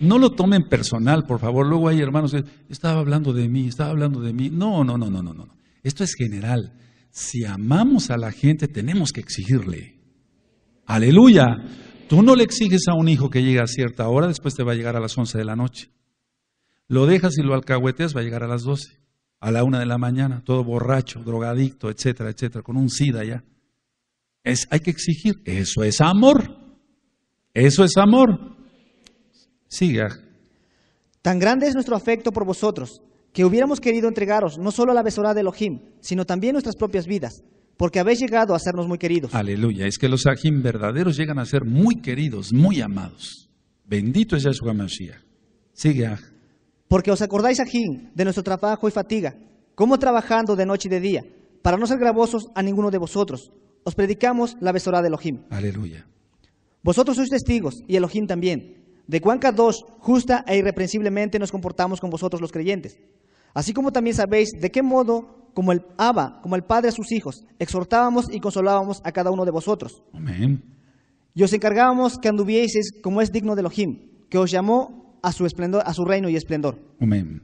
No lo tomen personal, por favor. Luego hay hermanos que estaba hablando de mí, estaba hablando de mí. No, no, no, no, no, no. Esto es general. Si amamos a la gente, tenemos que exigirle. Aleluya. Tú no le exiges a un hijo que llegue a cierta hora, después te va a llegar a las 11 de la noche. Lo dejas y lo alcahueteas, va a llegar a las 12, a la una de la mañana, todo borracho, drogadicto, etcétera, etcétera, con un SIDA ya. Es, hay que exigir, eso es amor. Eso es amor. Siga. Ah. Tan grande es nuestro afecto por vosotros, que hubiéramos querido entregaros no solo la besora de Elohim, sino también nuestras propias vidas, porque habéis llegado a sernos muy queridos. Aleluya, es que los ajim verdaderos llegan a ser muy queridos, muy amados. Bendito es Yahshua Mashiach. Sigue. Ah. Porque os acordáis Ajín, de nuestro trabajo y fatiga, como trabajando de noche y de día, para no ser gravosos a ninguno de vosotros. Os predicamos la besora de Elohim. Aleluya. Vosotros sois testigos, y Elohim también, de cuán dos justa e irreprensiblemente nos comportamos con vosotros los creyentes. Así como también sabéis de qué modo, como el Abba, como el Padre a sus hijos, exhortábamos y consolábamos a cada uno de vosotros. Amén. Y os encargábamos que anduvieseis como es digno de Elohim, que os llamó a su esplendor, a su reino y esplendor. Amén.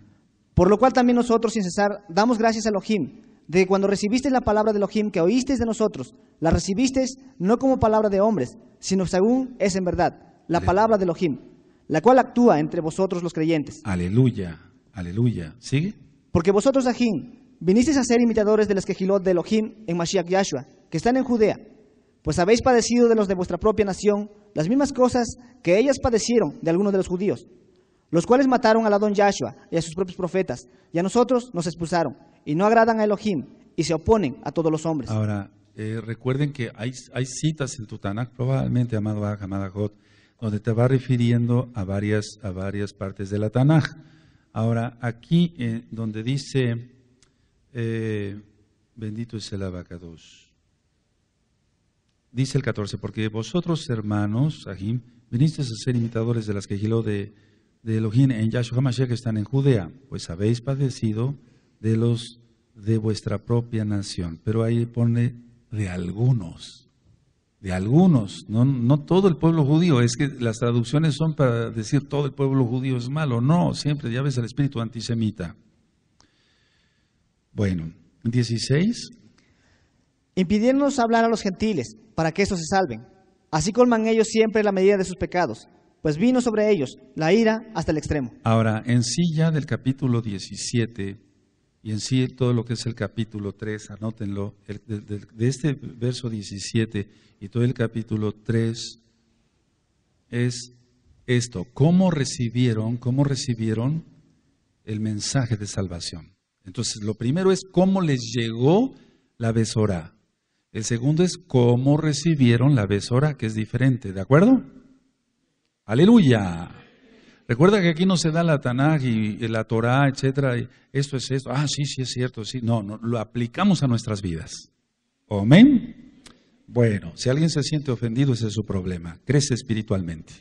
Por lo cual también nosotros sin cesar damos gracias a Elohim, de que cuando recibisteis la palabra de Elohim que oísteis de nosotros, la recibisteis no como palabra de hombres, sino según es en verdad, la palabra de Elohim, la cual actúa entre vosotros los creyentes. Aleluya, aleluya. ¿Sigue? Porque vosotros, Ajín, vinisteis a ser imitadores de las quejilot de Elohim en Mashiach Yahshua, que están en Judea, pues habéis padecido de los de vuestra propia nación las mismas cosas que ellas padecieron de algunos de los judíos los cuales mataron a la don Yahshua y a sus propios profetas, y a nosotros nos expulsaron, y no agradan a Elohim, y se oponen a todos los hombres. Ahora, eh, recuerden que hay, citas en Tanakh probablemente, amado Aj, amada donde te va refiriendo a varias, a varias partes de la Tanaj. Ahora, aquí eh, donde dice, eh, bendito es el abacados, dice el 14, porque vosotros, hermanos, Ajim, vinisteis a ser imitadores de las que de de Elohim en Yahshua HaMashiach que están en Judea, pues habéis padecido de los de vuestra propia nación. Pero ahí pone de algunos, de algunos, no, no todo el pueblo judío, es que las traducciones son para decir todo el pueblo judío es malo, no, siempre ya ves el espíritu antisemita. Bueno, 16. Impidiéndonos hablar a los gentiles, para que estos se salven. Así colman ellos siempre la medida de sus pecados pues vino sobre ellos la ira hasta el extremo. Ahora, en sí ya del capítulo 17 y en sí todo lo que es el capítulo 3, anótenlo, de, este verso 17 y todo el capítulo 3 es esto, cómo recibieron, cómo recibieron el mensaje de salvación. Entonces, lo primero es cómo les llegó la besora. El segundo es cómo recibieron la besora, que es diferente, ¿de acuerdo? Aleluya. Recuerda que aquí no se da la Tanaj y la Torá, etcétera. esto es esto. Ah, sí, sí es cierto. Sí, no, lo aplicamos a nuestras vidas. Amén. Bueno, si alguien se siente ofendido, ese es su problema. Crece espiritualmente.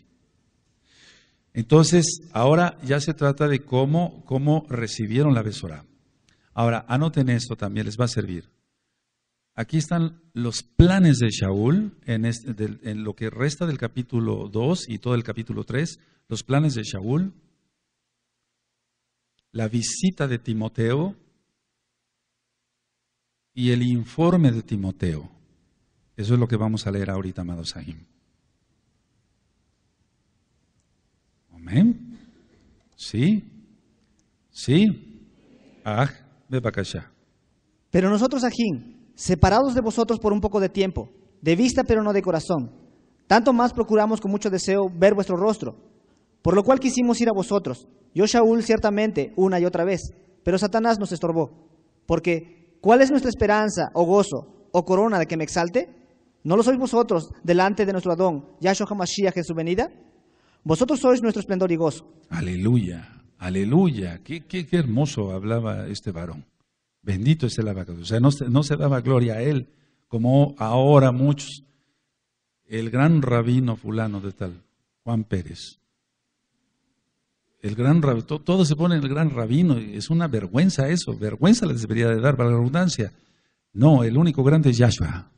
Entonces, ahora ya se trata de cómo, cómo recibieron la besorá. Ahora, anoten esto también, les va a servir. Aquí están los planes de Shaul en, este, lo que resta del capítulo 2 y todo el capítulo 3, los planes de Shaul, la visita de Timoteo y el informe de Timoteo. Eso es lo que vamos a leer ahorita, amados Sahim. Amén. ¿Sí? ¿Sí? Ah, me Pero nosotros aquí separados de vosotros por un poco de tiempo, de vista pero no de corazón. Tanto más procuramos con mucho deseo ver vuestro rostro, por lo cual quisimos ir a vosotros. Yo, Shaul, ciertamente, una y otra vez, pero Satanás nos estorbó. Porque, ¿cuál es nuestra esperanza, o gozo, o corona de que me exalte? ¿No lo sois vosotros delante de nuestro Adón, Yahshua Hamashiach en su venida? Vosotros sois nuestro esplendor y gozo. Aleluya, aleluya. Qué, qué, qué hermoso hablaba este varón. Bendito es el abacados. O sea, no, se daba gloria a él, como ahora muchos. El gran rabino fulano de tal, Juan Pérez. El gran rabino, todo se ponen el gran rabino, es una vergüenza eso, vergüenza les debería de dar para la redundancia. No, el único grande es Yahshua.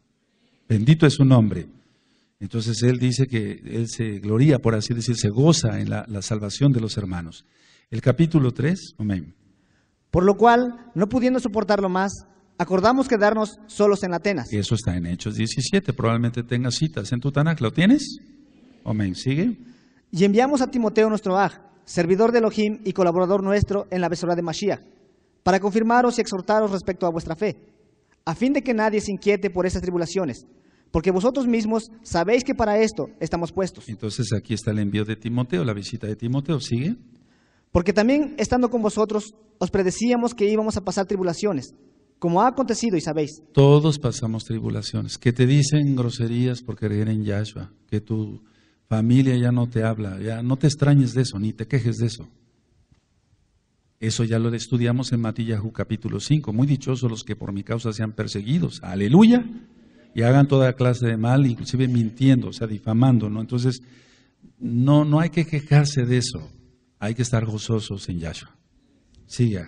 Bendito es su nombre. Entonces él dice que él se gloria, por así decir, se goza en la, la salvación de los hermanos. El capítulo 3, amén. Por lo cual, no pudiendo soportarlo más, acordamos quedarnos solos en Atenas. Eso está en Hechos 17, probablemente tengas citas en tu ¿Lo tienes? Amén, sigue. Y enviamos a Timoteo nuestro ag, servidor de Elohim y colaborador nuestro en la besora de Mashiach, para confirmaros y exhortaros respecto a vuestra fe, a fin de que nadie se inquiete por esas tribulaciones, porque vosotros mismos sabéis que para esto estamos puestos. Entonces aquí está el envío de Timoteo, la visita de Timoteo, ¿sigue? Porque también estando con vosotros os predecíamos que íbamos a pasar tribulaciones, como ha acontecido y sabéis. Todos pasamos tribulaciones. Que te dicen groserías por creer en Yahshua, que tu familia ya no te habla, ya no te extrañes de eso, ni te quejes de eso. Eso ya lo estudiamos en Matillahu capítulo 5. Muy dichosos los que por mi causa sean perseguidos. Aleluya. Y hagan toda clase de mal, inclusive mintiendo, o sea, difamando, ¿no? Entonces, no, no hay que quejarse de eso. Hay que estar gozosos en Yahshua. Siga.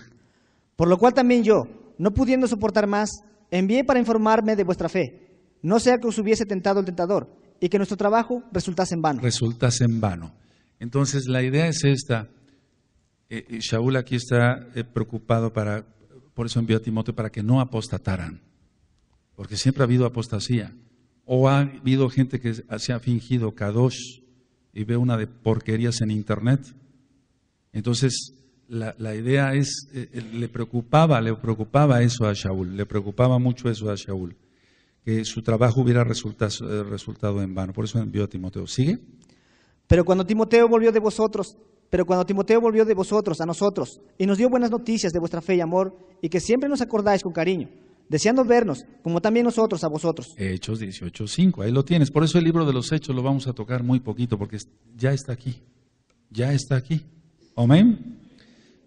Por lo cual también yo, no pudiendo soportar más, envié para informarme de vuestra fe. No sea que os hubiese tentado el tentador y que nuestro trabajo resultase en vano. Resultase en vano. Entonces la idea es esta. Eh, eh, Shaul aquí está eh, preocupado para, por eso envió a Timoteo para que no apostataran, porque siempre ha habido apostasía. O ha habido gente que se ha fingido Kadosh y ve una de porquerías en internet entonces, la, idea es, eh, eh, le preocupaba, le preocupaba eso a Shaul, le preocupaba mucho eso a Shaul, que su trabajo hubiera resultado, eh, resultado en vano. Por eso envió a Timoteo. ¿Sigue? Pero cuando Timoteo volvió de vosotros, pero cuando Timoteo volvió de vosotros a nosotros y nos dio buenas noticias de vuestra fe y amor y que siempre nos acordáis con cariño, deseando vernos, como también nosotros a vosotros. Hechos 18.5, ahí lo tienes. Por eso el libro de los Hechos lo vamos a tocar muy poquito, porque ya está aquí, ya está aquí. Amén.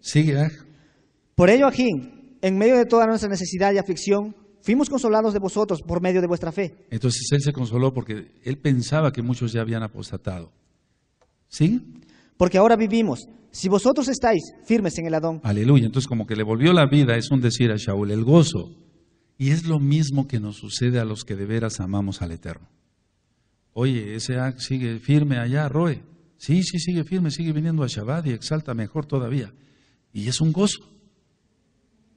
Sigue. por ello ajín, en medio de toda nuestra necesidad y aflicción, fuimos consolados de vosotros por medio de vuestra fe. Entonces él se consoló porque él pensaba que muchos ya habían apostatado. ¿Sí? Porque ahora vivimos. Si vosotros estáis firmes en el Adón. Aleluya. Entonces como que le volvió la vida, es un decir a Shaul, el gozo. Y es lo mismo que nos sucede a los que de veras amamos al Eterno. Oye, ese sigue firme allá, Roe. Sí, sí, sigue firme, sigue viniendo a Shabbat y exalta mejor todavía. Y es un gozo.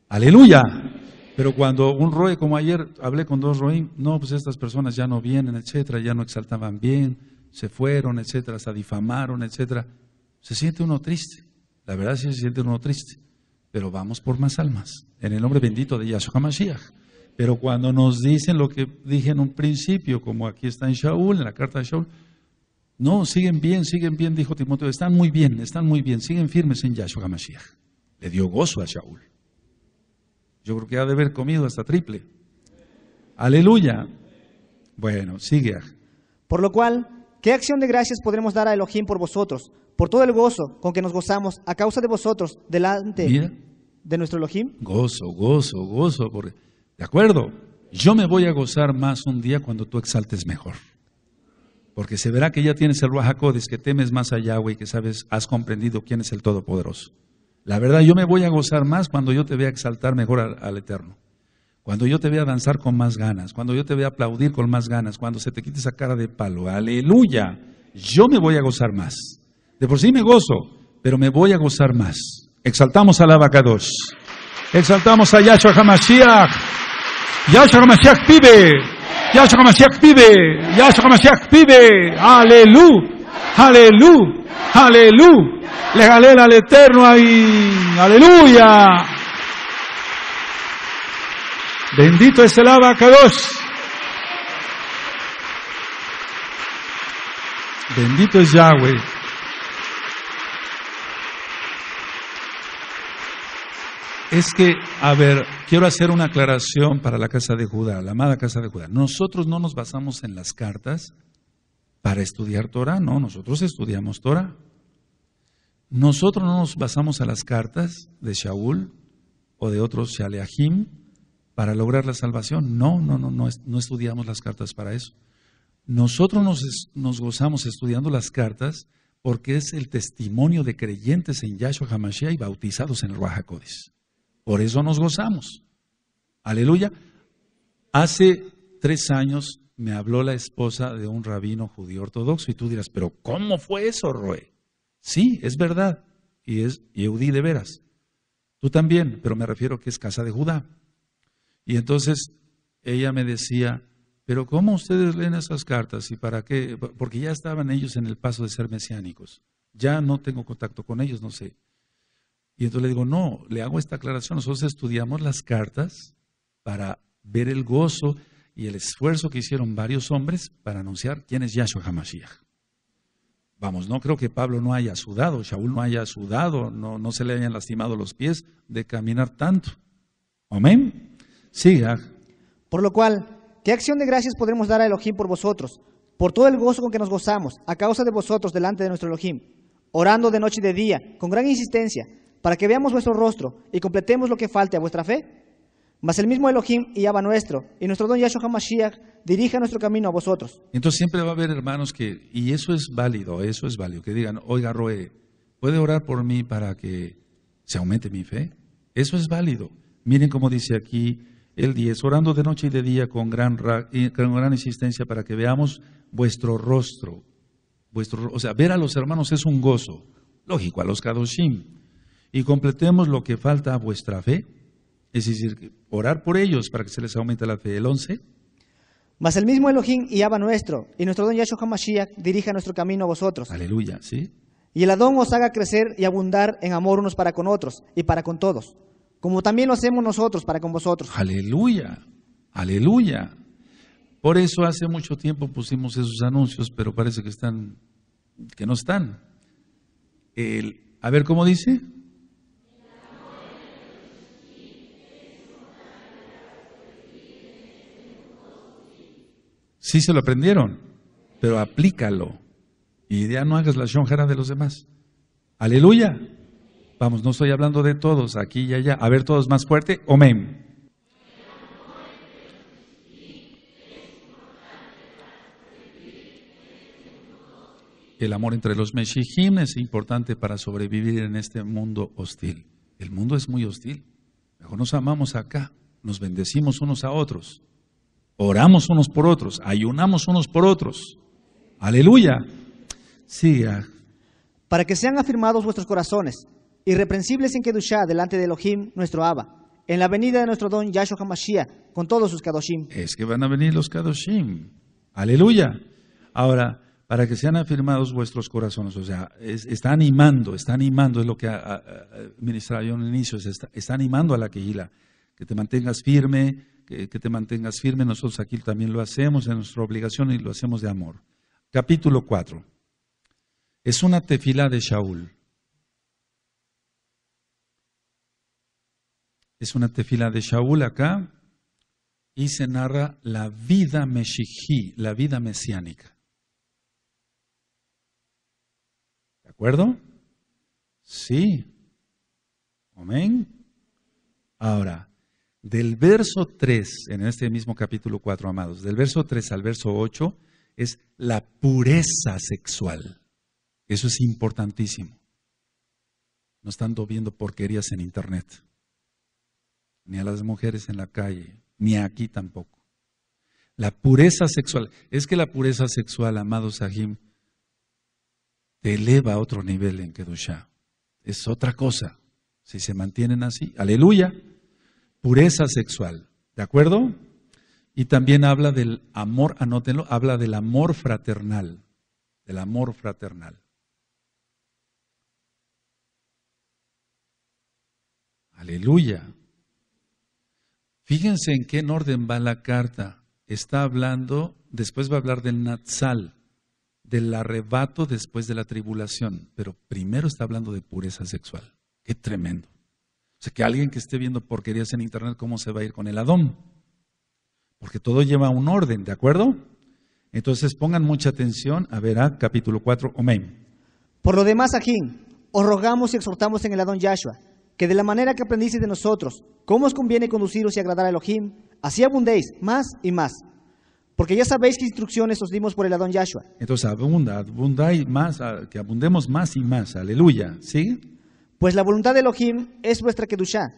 Aleluya. Pero cuando un roe, como ayer hablé con dos roe, no, pues estas personas ya no vienen, etcétera, ya no exaltaban bien, se fueron, etcétera, se difamaron, etcétera. Se siente uno triste. La verdad sí se siente uno triste. Pero vamos por más almas. En el nombre bendito de Yahshua Mashiach. Pero cuando nos dicen lo que dije en un principio, como aquí está en Shaul, en la carta de Shaul, no, siguen bien, siguen bien, dijo Timoteo, están muy bien, están muy bien, siguen firmes en Yahshua Le dio gozo a Shaul. Yo creo que ha de haber comido hasta triple. Aleluya. Bueno, sigue. Por lo cual, ¿qué acción de gracias podremos dar a Elohim por vosotros? Por todo el gozo con que nos gozamos a causa de vosotros delante de nuestro Elohim. Gozo, gozo, gozo. de acuerdo, yo me voy a gozar más un día cuando tú exaltes mejor porque se verá que ya tienes el Ruajacodes, que temes más a Yahweh, que sabes, has comprendido quién es el Todopoderoso. La verdad, yo me voy a gozar más cuando yo te vea exaltar mejor al, Eterno, cuando yo te vea danzar con más ganas, cuando yo te vea aplaudir con más ganas, cuando se te quite esa cara de palo. Aleluya, yo me voy a gozar más. De por sí me gozo, pero me voy a gozar más. Exaltamos a la vaca 2 Exaltamos a Yahshua Hamashiach. Yahshua Hamashiach vive. Ya se Yahshua ya se Yahshua Mashiach pide! aleluya, aleluya, aleluya, le galera al Eterno ahí, aleluya. Bendito es el Abacados. Bendito es Yahweh. Es que, a ver, quiero hacer una aclaración para la casa de Judá, la amada casa de Judá. Nosotros no nos basamos en las cartas para estudiar Torah, no, nosotros estudiamos Torah. Nosotros no nos basamos a las cartas de Shaul o de otros Shaleahim para lograr la salvación. No, no, no, no, estudiamos las cartas para eso. Nosotros nos, gozamos estudiando las cartas porque es el testimonio de creyentes en Yahshua Hamashiach y bautizados en el Ruach por eso nos gozamos. Aleluya. Hace tres años me habló la esposa de un rabino judío ortodoxo y tú dirás, pero ¿cómo fue eso, Roe? Sí, es verdad. Y es eudí de veras. Tú también, pero me refiero que es casa de Judá. Y entonces ella me decía, pero ¿cómo ustedes leen esas cartas y para qué? Porque ya estaban ellos en el paso de ser mesiánicos. Ya no tengo contacto con ellos, no sé. Y entonces le digo, no, le hago esta aclaración. Nosotros estudiamos las cartas para ver el gozo y el esfuerzo que hicieron varios hombres para anunciar quién es Yahshua Hamashiach. Vamos, no creo que Pablo no haya sudado, Shaul no haya sudado, no, se le hayan lastimado los pies de caminar tanto. Amén. Siga. Ah. Por lo cual, ¿qué acción de gracias podremos dar a Elohim por vosotros? Por todo el gozo con que nos gozamos, a causa de vosotros delante de nuestro Elohim, orando de noche y de día, con gran insistencia, para que veamos vuestro rostro y completemos lo que falte a vuestra fe. Mas el mismo Elohim y Abba nuestro, y nuestro don Yahshua HaMashiach, dirija nuestro camino a vosotros. Entonces siempre va a haber hermanos que, y eso es válido, eso es válido, que digan, oiga Roe, ¿puede orar por mí para que se aumente mi fe? Eso es válido. Miren como dice aquí el 10, orando de noche y de día con gran, insistencia para que veamos vuestro rostro. Vuestro, o sea, ver a los hermanos es un gozo. Lógico, a los Kadoshim y completemos lo que falta a vuestra fe, es decir, orar por ellos para que se les aumente la fe. del once. Mas el mismo Elohim y Abba nuestro, y nuestro don Yahshua Hamashiach dirija nuestro camino a vosotros. Aleluya, ¿sí? Y el Adón os haga crecer y abundar en amor unos para con otros y para con todos, como también lo hacemos nosotros para con vosotros. Aleluya, aleluya. Por eso hace mucho tiempo pusimos esos anuncios, pero parece que están, que no están. a ver cómo dice. Sí se lo aprendieron, pero aplícalo y ya no hagas la shonjara de los demás. Aleluya. Vamos, no estoy hablando de todos, aquí y allá. A ver, todos más fuerte. Amén. El amor entre los meshijim es importante para sobrevivir en este mundo hostil. El mundo es muy hostil. Mejor nos amamos acá, nos bendecimos unos a otros. Oramos unos por otros, ayunamos unos por otros. Aleluya. Siga. Para que sean afirmados vuestros corazones, irreprensibles en Kedushá delante de Elohim, nuestro Abba, en la venida de nuestro don Yahshua HaMashiach, con todos sus Kadoshim. Es que van a venir los Kadoshim. Aleluya. Ahora, para que sean afirmados vuestros corazones, o sea, está animando, está animando, es lo que ministraba yo en el inicio, está, está, animando a la Kehila, que te mantengas firme, que, te mantengas firme. Nosotros aquí también lo hacemos, es nuestra obligación y lo hacemos de amor. Capítulo 4. Es una tefila de Shaul. Es una tefila de Shaul acá y se narra la vida meshijí, la vida mesiánica. ¿De acuerdo? Sí. Amén. Ahora, del verso 3, en este mismo capítulo 4, amados, del verso 3 al verso 8 es la pureza sexual. Eso es importantísimo. No estando viendo porquerías en internet, ni a las mujeres en la calle, ni aquí tampoco. La pureza sexual. Es que la pureza sexual, amados, Sahim, te eleva a otro nivel en Kedusha. Es otra cosa. Si se mantienen así, aleluya pureza sexual, ¿de acuerdo? Y también habla del amor, anótenlo, habla del amor fraternal, del amor fraternal. Aleluya. Fíjense en qué orden va la carta. Está hablando, después va a hablar del Natsal, del arrebato después de la tribulación, pero primero está hablando de pureza sexual. Qué tremendo que alguien que esté viendo porquerías en internet, ¿cómo se va a ir con el Adón? Porque todo lleva un orden, ¿de acuerdo? Entonces pongan mucha atención a Verá, ah, capítulo 4, Omen. Por lo demás, Ajín, os rogamos y exhortamos en el Adón Yahshua, que de la manera que aprendiste de nosotros, cómo os conviene conduciros y agradar a Elohim, así abundéis más y más. Porque ya sabéis qué instrucciones os dimos por el Adón Yahshua. Entonces abunda, abundáis más, que abundemos más y más. Aleluya, ¿sí? Pues la voluntad de Elohim es vuestra Kedushá,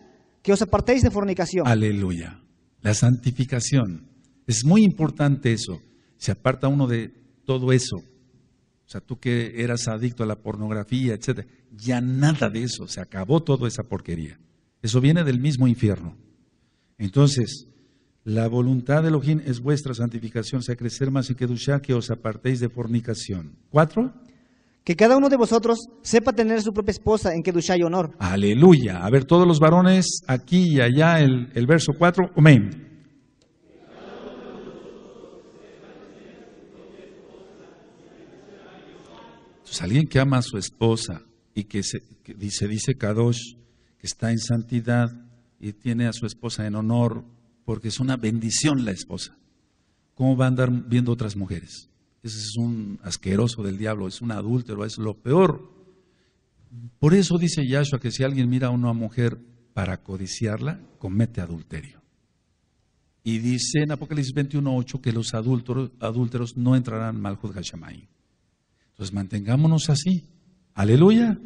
que os apartéis de fornicación. Aleluya. La santificación. Es muy importante eso. Se aparta uno de todo eso. O sea, tú que eras adicto a la pornografía, etcétera. Ya nada de eso. Se acabó toda esa porquería. Eso viene del mismo infierno. Entonces, la voluntad de Elohim es vuestra santificación, o sea, crecer más en Kedushá, que os apartéis de fornicación. ¿Cuatro? Que cada uno de vosotros sepa tener su propia esposa en que y honor. Aleluya. A ver, todos los varones, aquí y allá, el, verso 4. Amén. Entonces, alguien que ama a su esposa y que, se, dice, dice Kadosh, que está en santidad y tiene a su esposa en honor, porque es una bendición la esposa. ¿Cómo va a andar viendo otras mujeres? ese es un asqueroso del diablo, es un adúltero, es lo peor. Por eso dice Yahshua que si alguien mira a una mujer para codiciarla, comete adulterio. Y dice en Apocalipsis 21.8 que los adúlteros, no entrarán mal juzga Entonces mantengámonos así. Aleluya.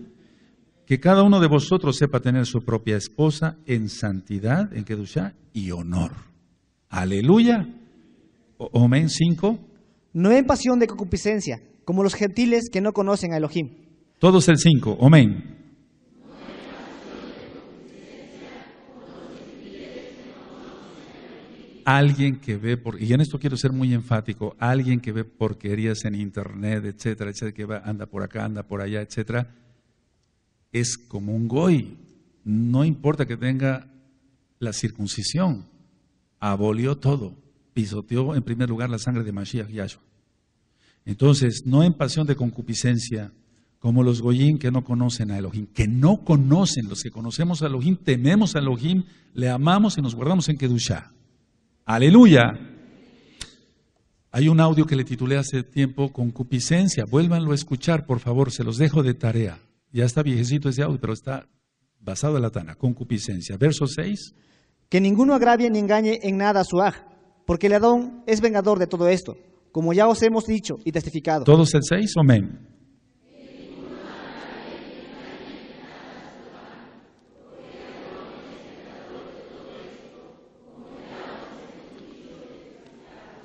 Que cada uno de vosotros sepa tener su propia esposa en santidad, en Kedushá y honor. Aleluya. Omen 5 no en pasión de concupiscencia, como los gentiles que no conocen a Elohim. Todos el 5, amén. Alguien que ve, y en esto quiero ser muy enfático, alguien que ve porquerías en internet, etcétera, etcétera, que va, anda por acá, anda por allá, etcétera, es como un goy. No importa que tenga la circuncisión, abolió todo pisoteó en primer lugar la sangre de Mashiach Yahshua. Entonces, no en pasión de concupiscencia, como los goyim que no conocen a Elohim, que no conocen, los que conocemos a Elohim, tememos a Elohim, le amamos y nos guardamos en Kedushah. Aleluya. Hay un audio que le titulé hace tiempo Concupiscencia. Vuélvanlo a escuchar, por favor, se los dejo de tarea. Ya está viejecito ese audio, pero está basado en la Tana. Concupiscencia. Verso 6. Que ninguno agravie ni engañe en nada a su aj, porque el Adón es vengador de todo esto, como ya os hemos dicho y testificado. Todos el 6, amén.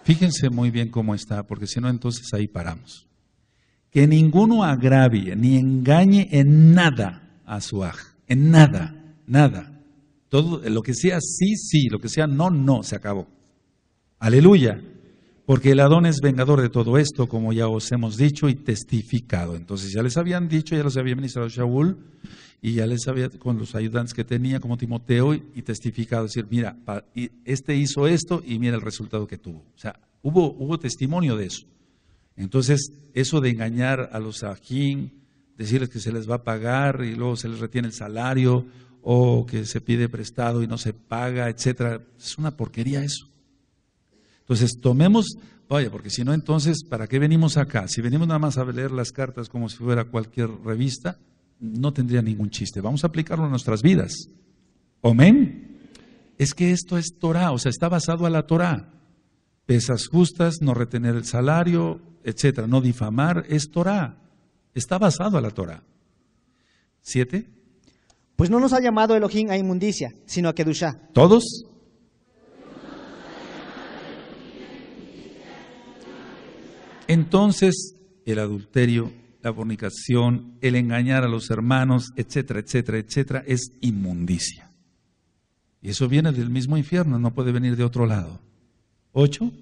Fíjense muy bien cómo está, porque si no, entonces ahí paramos. Que ninguno agravie ni engañe en nada a su aj, en nada, nada. Todo lo que sea sí, sí, lo que sea no, no, se acabó. Aleluya. Porque el Adón es vengador de todo esto, como ya os hemos dicho y testificado. Entonces ya les habían dicho, ya los había ministrado Shaul, y ya les había, con los ayudantes que tenía, como Timoteo, y testificado, decir, mira, este hizo esto y mira el resultado que tuvo. O sea, hubo, hubo testimonio de eso. Entonces, eso de engañar a los ajín, decirles que se les va a pagar y luego se les retiene el salario, o que se pide prestado y no se paga, etcétera, es una porquería eso. Entonces, tomemos, vaya, porque si no, entonces, ¿para qué venimos acá? Si venimos nada más a leer las cartas como si fuera cualquier revista, no tendría ningún chiste. Vamos a aplicarlo a nuestras vidas. Amén. Es que esto es Torah, o sea, está basado a la Torah. Pesas justas, no retener el salario, etcétera, no difamar, es Torah. Está basado a la Torah. Siete. Pues no nos ha llamado Elohim a inmundicia, sino a Kedushá. ¿Todos? Entonces, el adulterio, la fornicación, el engañar a los hermanos, etcétera, etcétera, etcétera, es inmundicia. Y eso viene del mismo infierno, no puede venir de otro lado. ¿Ocho?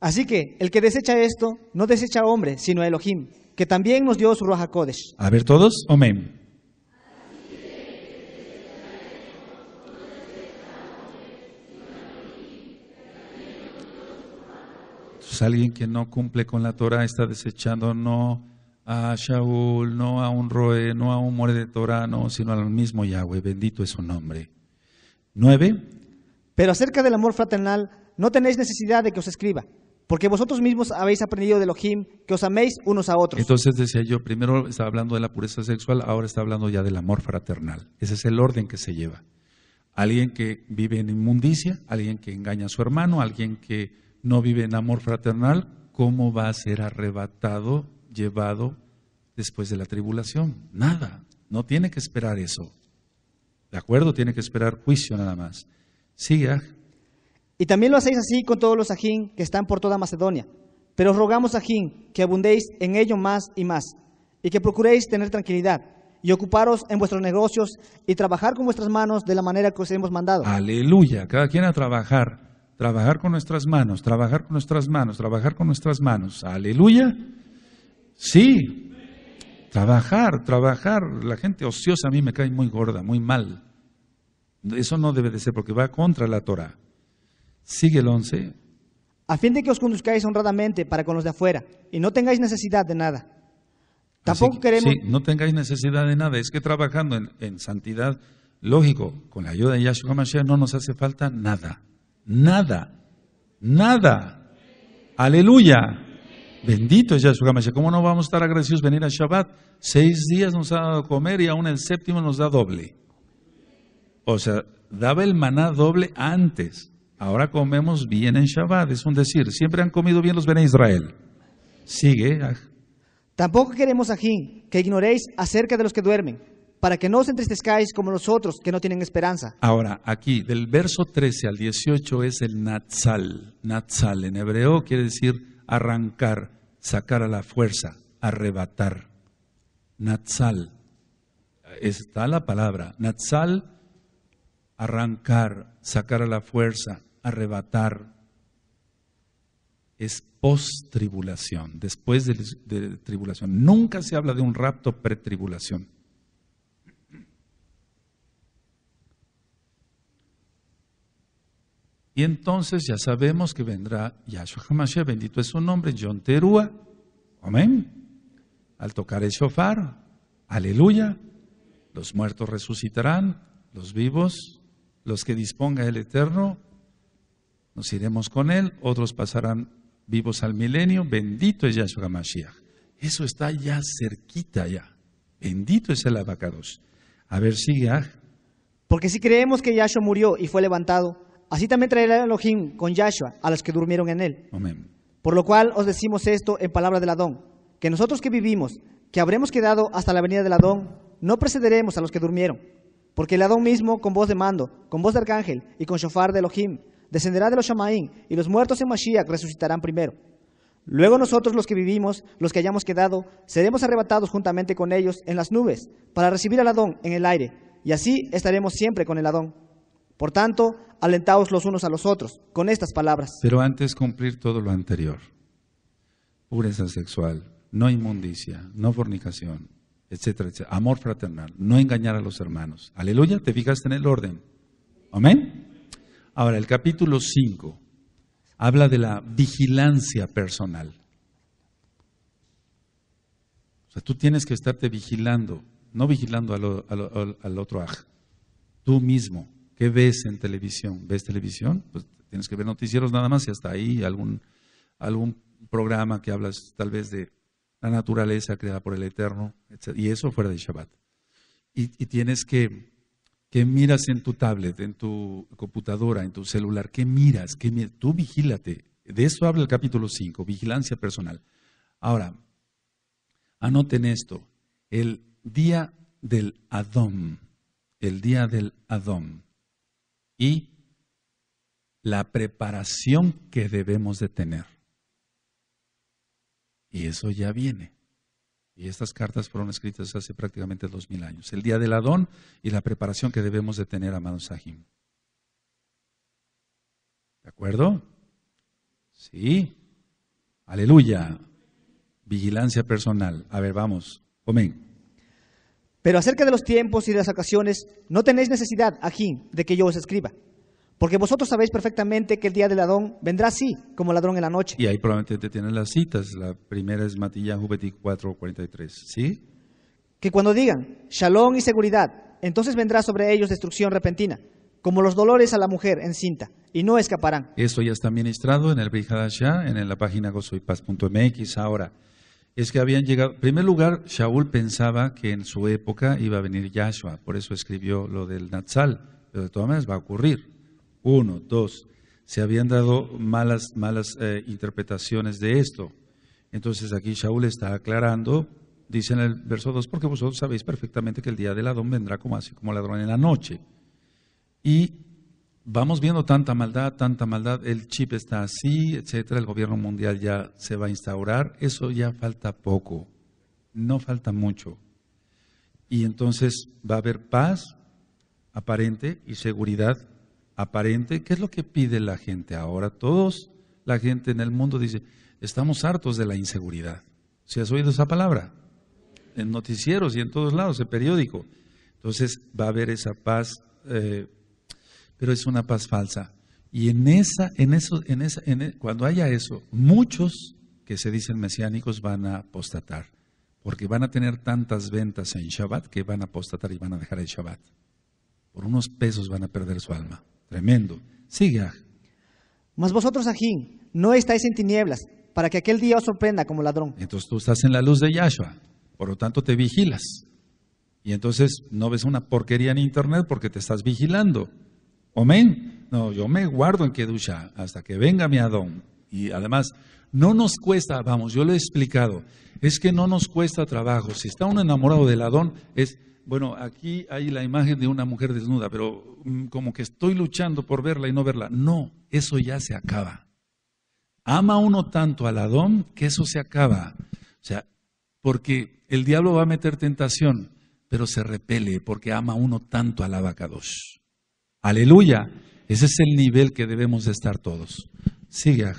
Así que el que desecha esto no desecha a hombre, sino a Elohim, que también nos dio su roja A ver todos, amén. alguien que no cumple con la Torah está desechando no a Shaul, no a un Roe, no a un muere de Torah, no, sino al mismo Yahweh. Bendito es su nombre. nueve, Pero acerca del amor fraternal, no tenéis necesidad de que os escriba, porque vosotros mismos habéis aprendido de Elohim que os améis unos a otros. Entonces decía yo, primero estaba hablando de la pureza sexual, ahora está hablando ya del amor fraternal. Ese es el orden que se lleva. Alguien que vive en inmundicia, alguien que engaña a su hermano, alguien que no vive en amor fraternal, ¿cómo va a ser arrebatado, llevado después de la tribulación? Nada, no tiene que esperar eso. ¿De acuerdo? Tiene que esperar juicio nada más. Siga. Ah. Y también lo hacéis así con todos los ajín que están por toda Macedonia. Pero os rogamos, ajín, que abundéis en ello más y más, y que procuréis tener tranquilidad, y ocuparos en vuestros negocios, y trabajar con vuestras manos de la manera que os hemos mandado. Aleluya, cada quien a trabajar trabajar con nuestras manos, trabajar con nuestras manos, trabajar con nuestras manos. Aleluya. Sí. Trabajar, trabajar. La gente ociosa a mí me cae muy gorda, muy mal. Eso no debe de ser porque va contra la Torah. Sigue el 11. A fin de que os conduzcáis honradamente para con los de afuera y no tengáis necesidad de nada. Tampoco queremos... Sí, no tengáis necesidad de nada. Es que trabajando en, en santidad, lógico, con la ayuda de Yahshua Mashiach no nos hace falta nada. Nada. Nada. Aleluya. Bendito es Yahshua ¿Cómo no vamos a estar agradecidos venir a Shabbat? Seis días nos ha dado comer y aún el séptimo nos da doble. O sea, daba el maná doble antes. Ahora comemos bien en Shabbat, es un decir. Siempre han comido bien los a Israel. Sigue. Tampoco queremos ajín, que ignoréis acerca de los que duermen para que no os entristezcáis como nosotros, que no tienen esperanza. Ahora, aquí, del verso 13 al 18 es el Natsal. Natsal en hebreo quiere decir arrancar, sacar a la fuerza, arrebatar. Natsal. Está la palabra. Natsal, arrancar, sacar a la fuerza, arrebatar. Es post-tribulación, después de, tribulación. Nunca se habla de un rapto pre-tribulación. Y entonces ya sabemos que vendrá Yahshua HaMashiach, bendito es su nombre, John Terúa. Amén. Al tocar el shofar, aleluya, los muertos resucitarán, los vivos, los que disponga el Eterno, nos iremos con él, otros pasarán vivos al milenio, bendito es Yahshua HaMashiach. Eso está ya cerquita ya. Bendito es el abacados. A ver, si ah. Porque si creemos que Yahshua murió y fue levantado, Así también traerá Elohim con Yahshua a los que durmieron en él. Por lo cual os decimos esto en palabra del Adón, que nosotros que vivimos, que habremos quedado hasta la venida del Adón, no precederemos a los que durmieron. Porque el Adón mismo, con voz de mando, con voz de arcángel y con shofar de Elohim, descenderá de los Shamaín, y los muertos en Mashiach resucitarán primero. Luego nosotros los que vivimos, los que hayamos quedado, seremos arrebatados juntamente con ellos en las nubes, para recibir al Adón en el aire, y así estaremos siempre con el Adón. Por tanto, alentaos los unos a los otros con estas palabras. Pero antes cumplir todo lo anterior. Pureza sexual, no inmundicia, no fornicación, etcétera, etcétera. Amor fraternal, no engañar a los hermanos. Aleluya, te fijaste en el orden. Amén. Ahora, el capítulo 5 habla de la vigilancia personal. O sea, tú tienes que estarte vigilando, no vigilando al, otro aj, tú mismo ¿Qué ves en televisión? ¿Ves televisión? Pues tienes que ver noticieros nada más y hasta ahí algún, programa que hablas tal vez de la naturaleza creada por el Eterno, y eso fuera de Shabbat. Y, tienes que, que miras en tu tablet, en tu computadora, en tu celular, ¿qué miras? miras? Tú vigílate. De eso habla el capítulo 5, vigilancia personal. Ahora, anoten esto, el día del Adom. el día del Adom y la preparación que debemos de tener. Y eso ya viene. Y estas cartas fueron escritas hace prácticamente dos mil años. El día del Adón y la preparación que debemos de tener, amados Sahim. ¿De acuerdo? Sí. Aleluya. Vigilancia personal. A ver, vamos. Comen. Pero acerca de los tiempos y de las ocasiones, no tenéis necesidad ajín, de que yo os escriba, porque vosotros sabéis perfectamente que el día del ladrón vendrá así, como ladrón en la noche. Y ahí probablemente te tienen las citas. La primera es Matilla 24, 43, ¿sí? Que cuando digan shalom y seguridad, entonces vendrá sobre ellos destrucción repentina, como los dolores a la mujer encinta, y no escaparán. Eso ya está ministrado en el Brihadashah, en la página gozoypaz.mx. Ahora, es que habían llegado, en primer lugar, Shaul pensaba que en su época iba a venir Yahshua, por eso escribió lo del Natsal, pero de todas maneras va a ocurrir. Uno, dos, se habían dado malas, malas eh, interpretaciones de esto. Entonces aquí Shaul está aclarando, dice en el verso 2, porque vosotros sabéis perfectamente que el día del Adón vendrá como así como ladrón en la noche. Y vamos viendo tanta maldad, tanta maldad, el chip está así, etcétera, el gobierno mundial ya se va a instaurar, eso ya falta poco, no falta mucho. Y entonces va a haber paz aparente y seguridad aparente, ¿qué es lo que pide la gente ahora? Todos, la gente en el mundo dice, estamos hartos de la inseguridad. ¿Si has oído esa palabra? En noticieros y en todos lados, en periódico. Entonces va a haber esa paz eh, pero es una paz falsa. Y en esa, en eso, en esa, e, cuando haya eso, muchos que se dicen mesiánicos van a apostatar, porque van a tener tantas ventas en Shabbat que van a apostatar y van a dejar el Shabbat. Por unos pesos van a perder su alma. Tremendo. Sigue. Mas vosotros, Ajín, no estáis en tinieblas, para que aquel día os sorprenda como ladrón. Entonces tú estás en la luz de Yahshua, por lo tanto te vigilas. Y entonces no ves una porquería en internet porque te estás vigilando. Amén. No, yo me guardo en Kedusha hasta que venga mi Adón. Y además, no nos cuesta, vamos, yo lo he explicado, es que no nos cuesta trabajo. Si está uno enamorado del Adón, es, bueno, aquí hay la imagen de una mujer desnuda, pero mm, como que estoy luchando por verla y no verla. No, eso ya se acaba. Ama uno tanto al Adón que eso se acaba. O sea, porque el diablo va a meter tentación, pero se repele porque ama uno tanto al Abacados. Aleluya. Ese es el nivel que debemos de estar todos. Siga.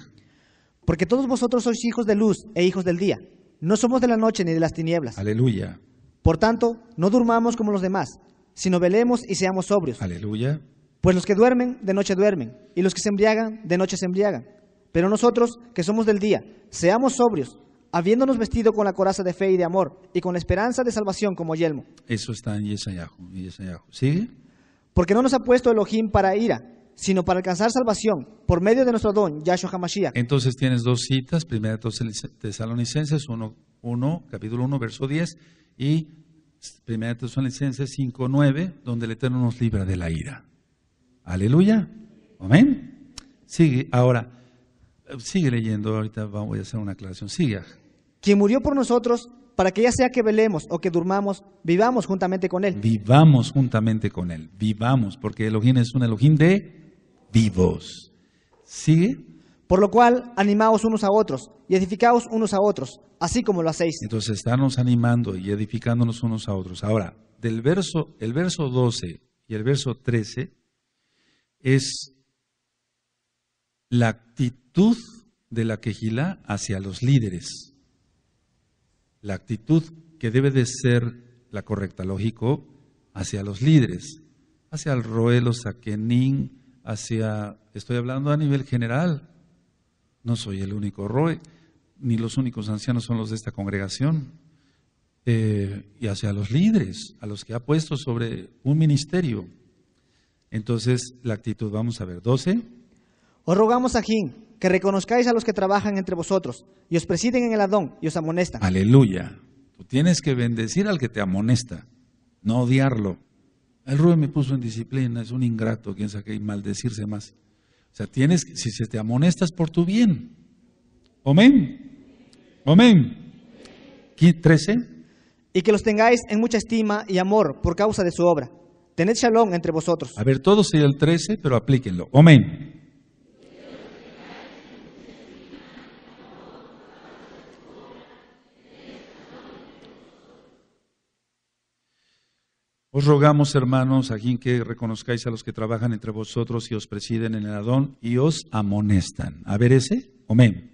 Porque todos vosotros sois hijos de luz e hijos del día. No somos de la noche ni de las tinieblas. Aleluya. Por tanto, no durmamos como los demás, sino velemos y seamos sobrios. Aleluya. Pues los que duermen, de noche duermen, y los que se embriagan, de noche se embriagan. Pero nosotros, que somos del día, seamos sobrios, habiéndonos vestido con la coraza de fe y de amor, y con la esperanza de salvación como yelmo. Eso está en Yesayahu. ¿Sigue? Porque no nos ha puesto Elohim para ira, sino para alcanzar salvación por medio de nuestro don, Yahshua HaMashiach. Entonces tienes dos citas, primera Tesalonicenses 1, 1, capítulo 1, verso 10 y primera Tesalonicenses 5, 9, donde el Eterno nos libra de la ira. Aleluya. Amén. Sigue, ahora, sigue leyendo, ahorita voy a hacer una aclaración. Sigue. Quien murió por nosotros para que ya sea que velemos o que durmamos, vivamos juntamente con Él. Vivamos juntamente con Él, vivamos, porque Elohim es un Elohim de vivos. ¿Sigue? Por lo cual, animaos unos a otros y edificaos unos a otros, así como lo hacéis. Entonces, estamos animando y edificándonos unos a otros. Ahora, del verso, el verso 12 y el verso 13 es la actitud de la quejila hacia los líderes la actitud que debe de ser la correcta, lógico, hacia los líderes, hacia el los Saquenín, hacia, estoy hablando a nivel general, no soy el único Roe, ni los únicos ancianos son los de esta congregación, eh, y hacia los líderes, a los que ha puesto sobre un ministerio. Entonces, la actitud, vamos a ver, 12. O rogamos a Jim que reconozcáis a los que trabajan entre vosotros y os presiden en el Adón y os amonestan. Aleluya. Tú tienes que bendecir al que te amonesta, no odiarlo. El Rubén me puso en disciplina, es un ingrato, quién sabe maldecirse más. O sea, tienes, si se te amonestas por tu bien. Amén. Amén. 13. Y que los tengáis en mucha estima y amor por causa de su obra. Tened shalom entre vosotros. A ver, todos sería el 13, pero aplíquenlo. Amén. Os rogamos, hermanos, aquí que reconozcáis a los que trabajan entre vosotros y os presiden en el Adón y os amonestan. A ver ese. Amén.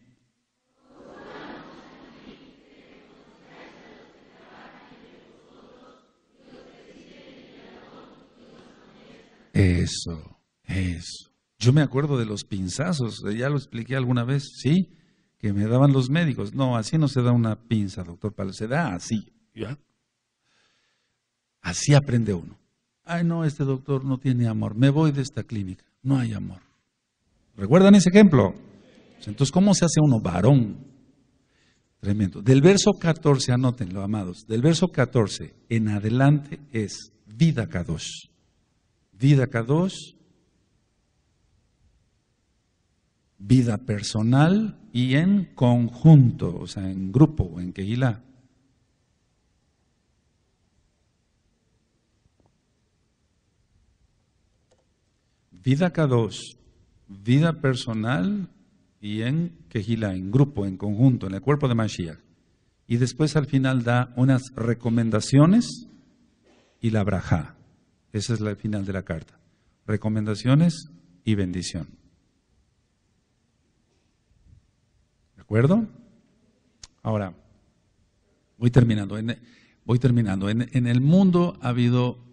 Eso, eso. Yo me acuerdo de los pinzazos, ya lo expliqué alguna vez, ¿sí? Que me daban los médicos. No, así no se da una pinza, doctor Palo, se da así, ¿ya? Así aprende uno. Ay, no, este doctor no tiene amor. Me voy de esta clínica. No hay amor. ¿Recuerdan ese ejemplo? Entonces, ¿cómo se hace uno varón? Tremendo. Del verso 14, anótenlo, amados. Del verso 14 en adelante es vida K2. Vida K2, vida personal y en conjunto, o sea, en grupo, en queguilá. Vida K2, vida personal y en Kejila, en grupo, en conjunto, en el cuerpo de Mashiach. Y después al final da unas recomendaciones y la braja. Esa es la final de la carta. Recomendaciones y bendición. ¿De acuerdo? Ahora, voy terminando. Voy terminando. en el mundo ha habido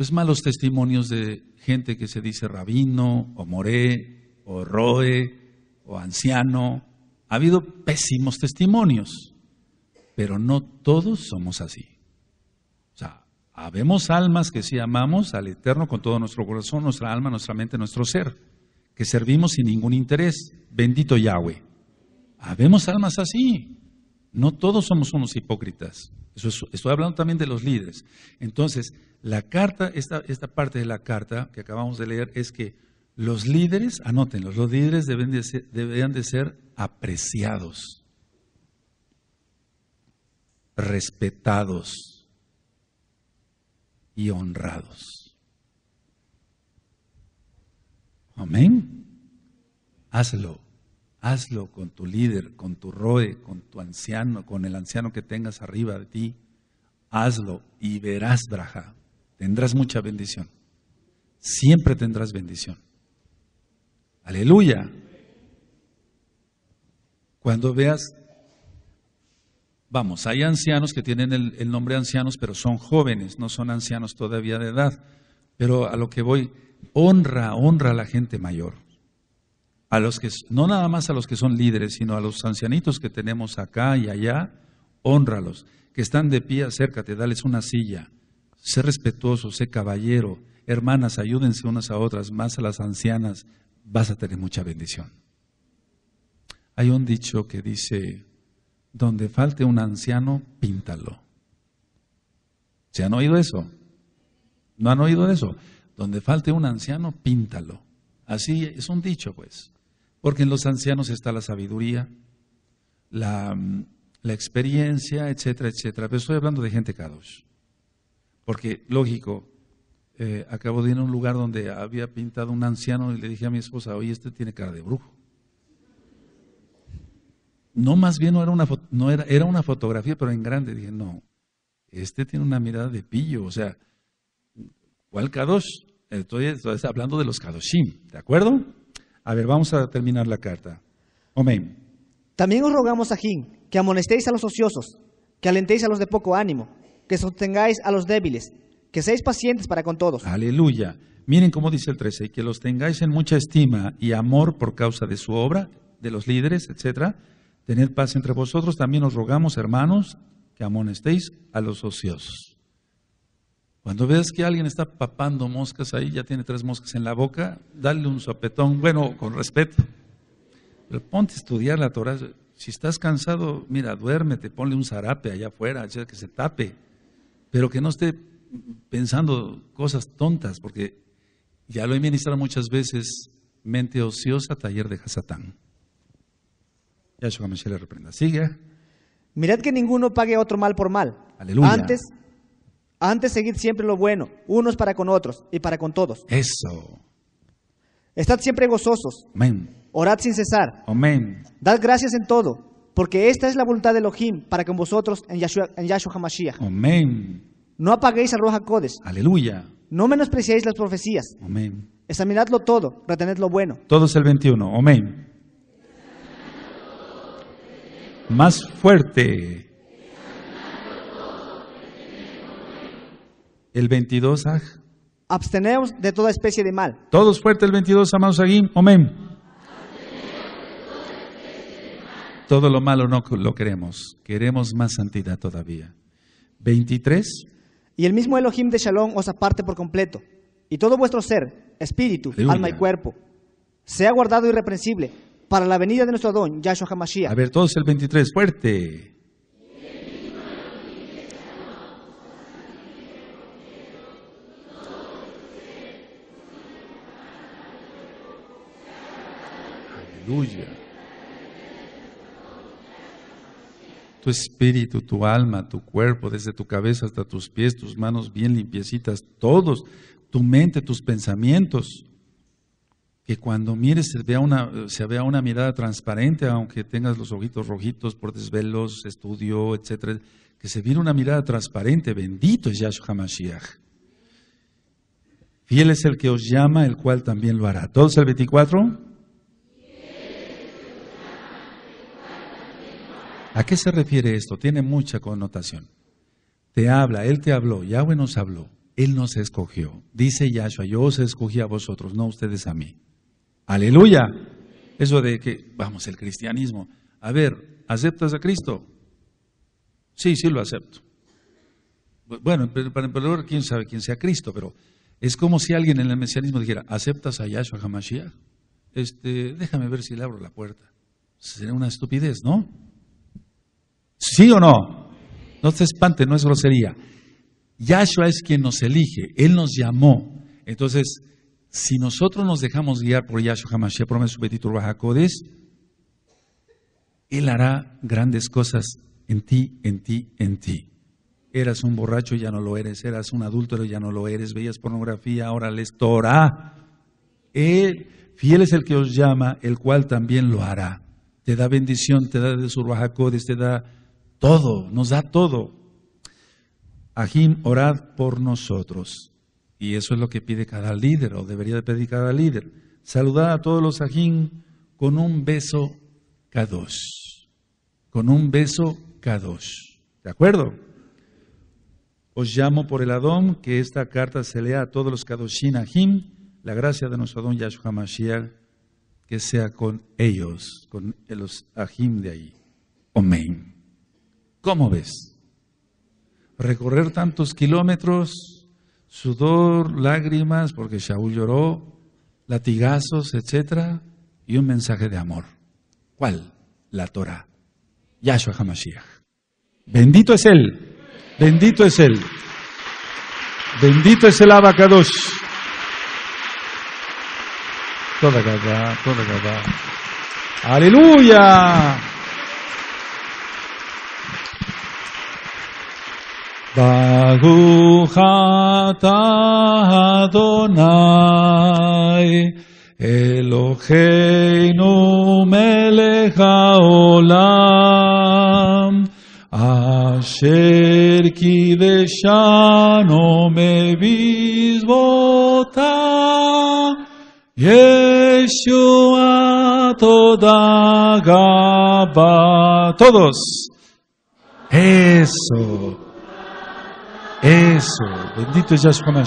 pues malos testimonios de gente que se dice rabino o moré o roe o anciano. Ha habido pésimos testimonios, pero no todos somos así. O sea, habemos almas que sí amamos al Eterno con todo nuestro corazón, nuestra alma, nuestra mente, nuestro ser, que servimos sin ningún interés. Bendito Yahweh. Habemos almas así. No todos somos unos hipócritas estoy hablando también de los líderes. Entonces, la carta, esta, parte de la carta que acabamos de leer es que los líderes, anótenlos, los líderes deben deberían de ser apreciados, respetados y honrados. Amén. Hazlo. Hazlo con tu líder, con tu roe, con tu anciano, con el anciano que tengas arriba de ti. Hazlo y verás, Braja. Tendrás mucha bendición. Siempre tendrás bendición. Aleluya. Cuando veas, vamos, hay ancianos que tienen el, nombre de ancianos, pero son jóvenes, no son ancianos todavía de edad. Pero a lo que voy, honra, honra a la gente mayor a los que, no nada más a los que son líderes, sino a los ancianitos que tenemos acá y allá, honralos, que están de pie, acércate, dales una silla, sé respetuoso, sé caballero, hermanas, ayúdense unas a otras, más a las ancianas, vas a tener mucha bendición. Hay un dicho que dice, donde falte un anciano, píntalo. ¿Se han oído eso? ¿No han oído eso? Donde falte un anciano, píntalo. Así es un dicho, pues. Porque en los ancianos está la sabiduría, mm, la, experiencia, etcétera, etcétera. Pero estoy hablando de gente Kadosh. Porque, lógico, eh, acabo de ir a un lugar donde había pintado un anciano y le dije a mi esposa, oye, este tiene cara de brujo. No, más bien no era una, no era, una fotografía, pero en grande. Dije, no, este tiene una mirada de pillo, o sea, ¿cuál Kadosh? Estoy, estoy hablando de los Kadoshim, ¿de acuerdo? A ver, vamos a terminar la carta. Amén. También os rogamos, a Jim, que amonestéis a los ociosos, que alentéis a los de poco ánimo, que sostengáis a los débiles, que seáis pacientes para con todos. Aleluya. Miren cómo dice el 13, que los tengáis en mucha estima y amor por causa de su obra, de los líderes, etc. Tened paz entre vosotros. También os rogamos, hermanos, que amonestéis a los ociosos. Cuando veas que alguien está papando moscas ahí, ya tiene tres moscas en la boca, dale un sopetón, bueno, con respeto. Pero ponte a estudiar la Torah. Si estás cansado, mira, duérmete, ponle un zarape allá afuera, que se tape, pero que no esté pensando cosas tontas, porque ya lo he ministrado muchas veces, mente ociosa, taller de Hasatán. a Mashiach le reprenda. Sigue. Mirad que ninguno pague otro mal por mal. Aleluya. Antes, antes seguid siempre lo bueno, unos para con otros y para con todos. Eso. Estad siempre gozosos. Amén. Orad sin cesar. Amén. Dad gracias en todo, porque esta es la voluntad de Elohim para con vosotros en Yahshua, en HaMashiach. Amén. No apaguéis a Roja Codes. Aleluya. No menospreciéis las profecías. Amén. Examinadlo todo, retened lo bueno. Todo es el 21. Amén. Más fuerte. El 22, aj. Ah. Absteneos de toda especie de mal. Todos fuerte el 22, amados aquí. Amén. Todo lo malo no lo queremos. Queremos más santidad todavía. 23. Y el mismo Elohim de Shalom os aparte por completo. Y todo vuestro ser, espíritu, alma y cuerpo, sea guardado irreprensible para la venida de nuestro don, Yahshua HaMashiach. A ver, todos el 23, fuerte. Tu espíritu, tu alma, tu cuerpo, desde tu cabeza hasta tus pies, tus manos bien limpiecitas, todos, tu mente, tus pensamientos. Que cuando mires se vea, una, se vea una mirada transparente, aunque tengas los ojitos rojitos por desvelos, estudio, etcétera, que se viera una mirada transparente. Bendito es Yahshua Mashiach. Fiel es el que os llama, el cual también lo hará. Todos el 24. ¿A qué se refiere esto? Tiene mucha connotación. Te habla, Él te habló, Yahweh nos habló, Él nos escogió. Dice Yahshua, yo os escogí a vosotros, no ustedes a mí. Aleluya. Eso de que, vamos, el cristianismo. A ver, ¿aceptas a Cristo? Sí, sí lo acepto. Bueno, para emperador, quién sabe quién sea Cristo, pero es como si alguien en el mesianismo dijera, ¿aceptas a Yahshua Hamashiach? Este, déjame ver si le abro la puerta. Sería una estupidez, ¿no? ¿Sí o no? No se espante, no es grosería. Yahshua es quien nos elige, Él nos llamó. Entonces, si nosotros nos dejamos guiar por Yahshua Hamashiach, promete su Bajacodes, Él hará grandes cosas en ti, en ti, en ti. Eras un borracho, ya no lo eres. Eras un adúltero, ya no lo eres. Veías pornografía, ahora les Torah. Él, fiel es el que os llama, el cual también lo hará. Te da bendición, te da de bajacodes, te da todo, nos da todo. Ajim, orad por nosotros. Y eso es lo que pide cada líder, o debería de pedir cada líder. Saludad a todos los Ajim con un beso kadosh. Con un beso kadosh. ¿De acuerdo? Os llamo por el Adón, que esta carta se lea a todos los Kadoshin Ajim, la gracia de nuestro Adón Yahshua Mashiach, que sea con ellos, con los Ajim de ahí. Amén. ¿Cómo ves? Recorrer tantos kilómetros, sudor, lágrimas, porque Shaul lloró, latigazos, etcétera, y un mensaje de amor. ¿Cuál? La Torah. Yahshua HaMashiach. Bendito es Él. Bendito es Él. Bendito es el Abacados. Toda acá, toda acá. Aleluya. Baruch atah Adonai Eloheinu melech haolam Asher me mevizvota Yeshua toda Todos. Eso. Eso bendito ya es como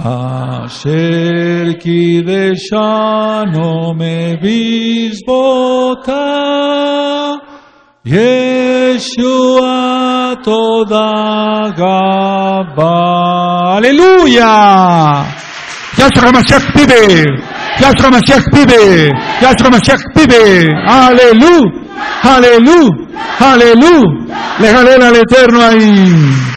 Hacer que de ya me visbota Yeshua toda gaba. Aleluya. Ya es como sea es pibe. Ya como Mashiach vive. Aleluya. Aleluya. Aleluya. Le al Eterno ahí.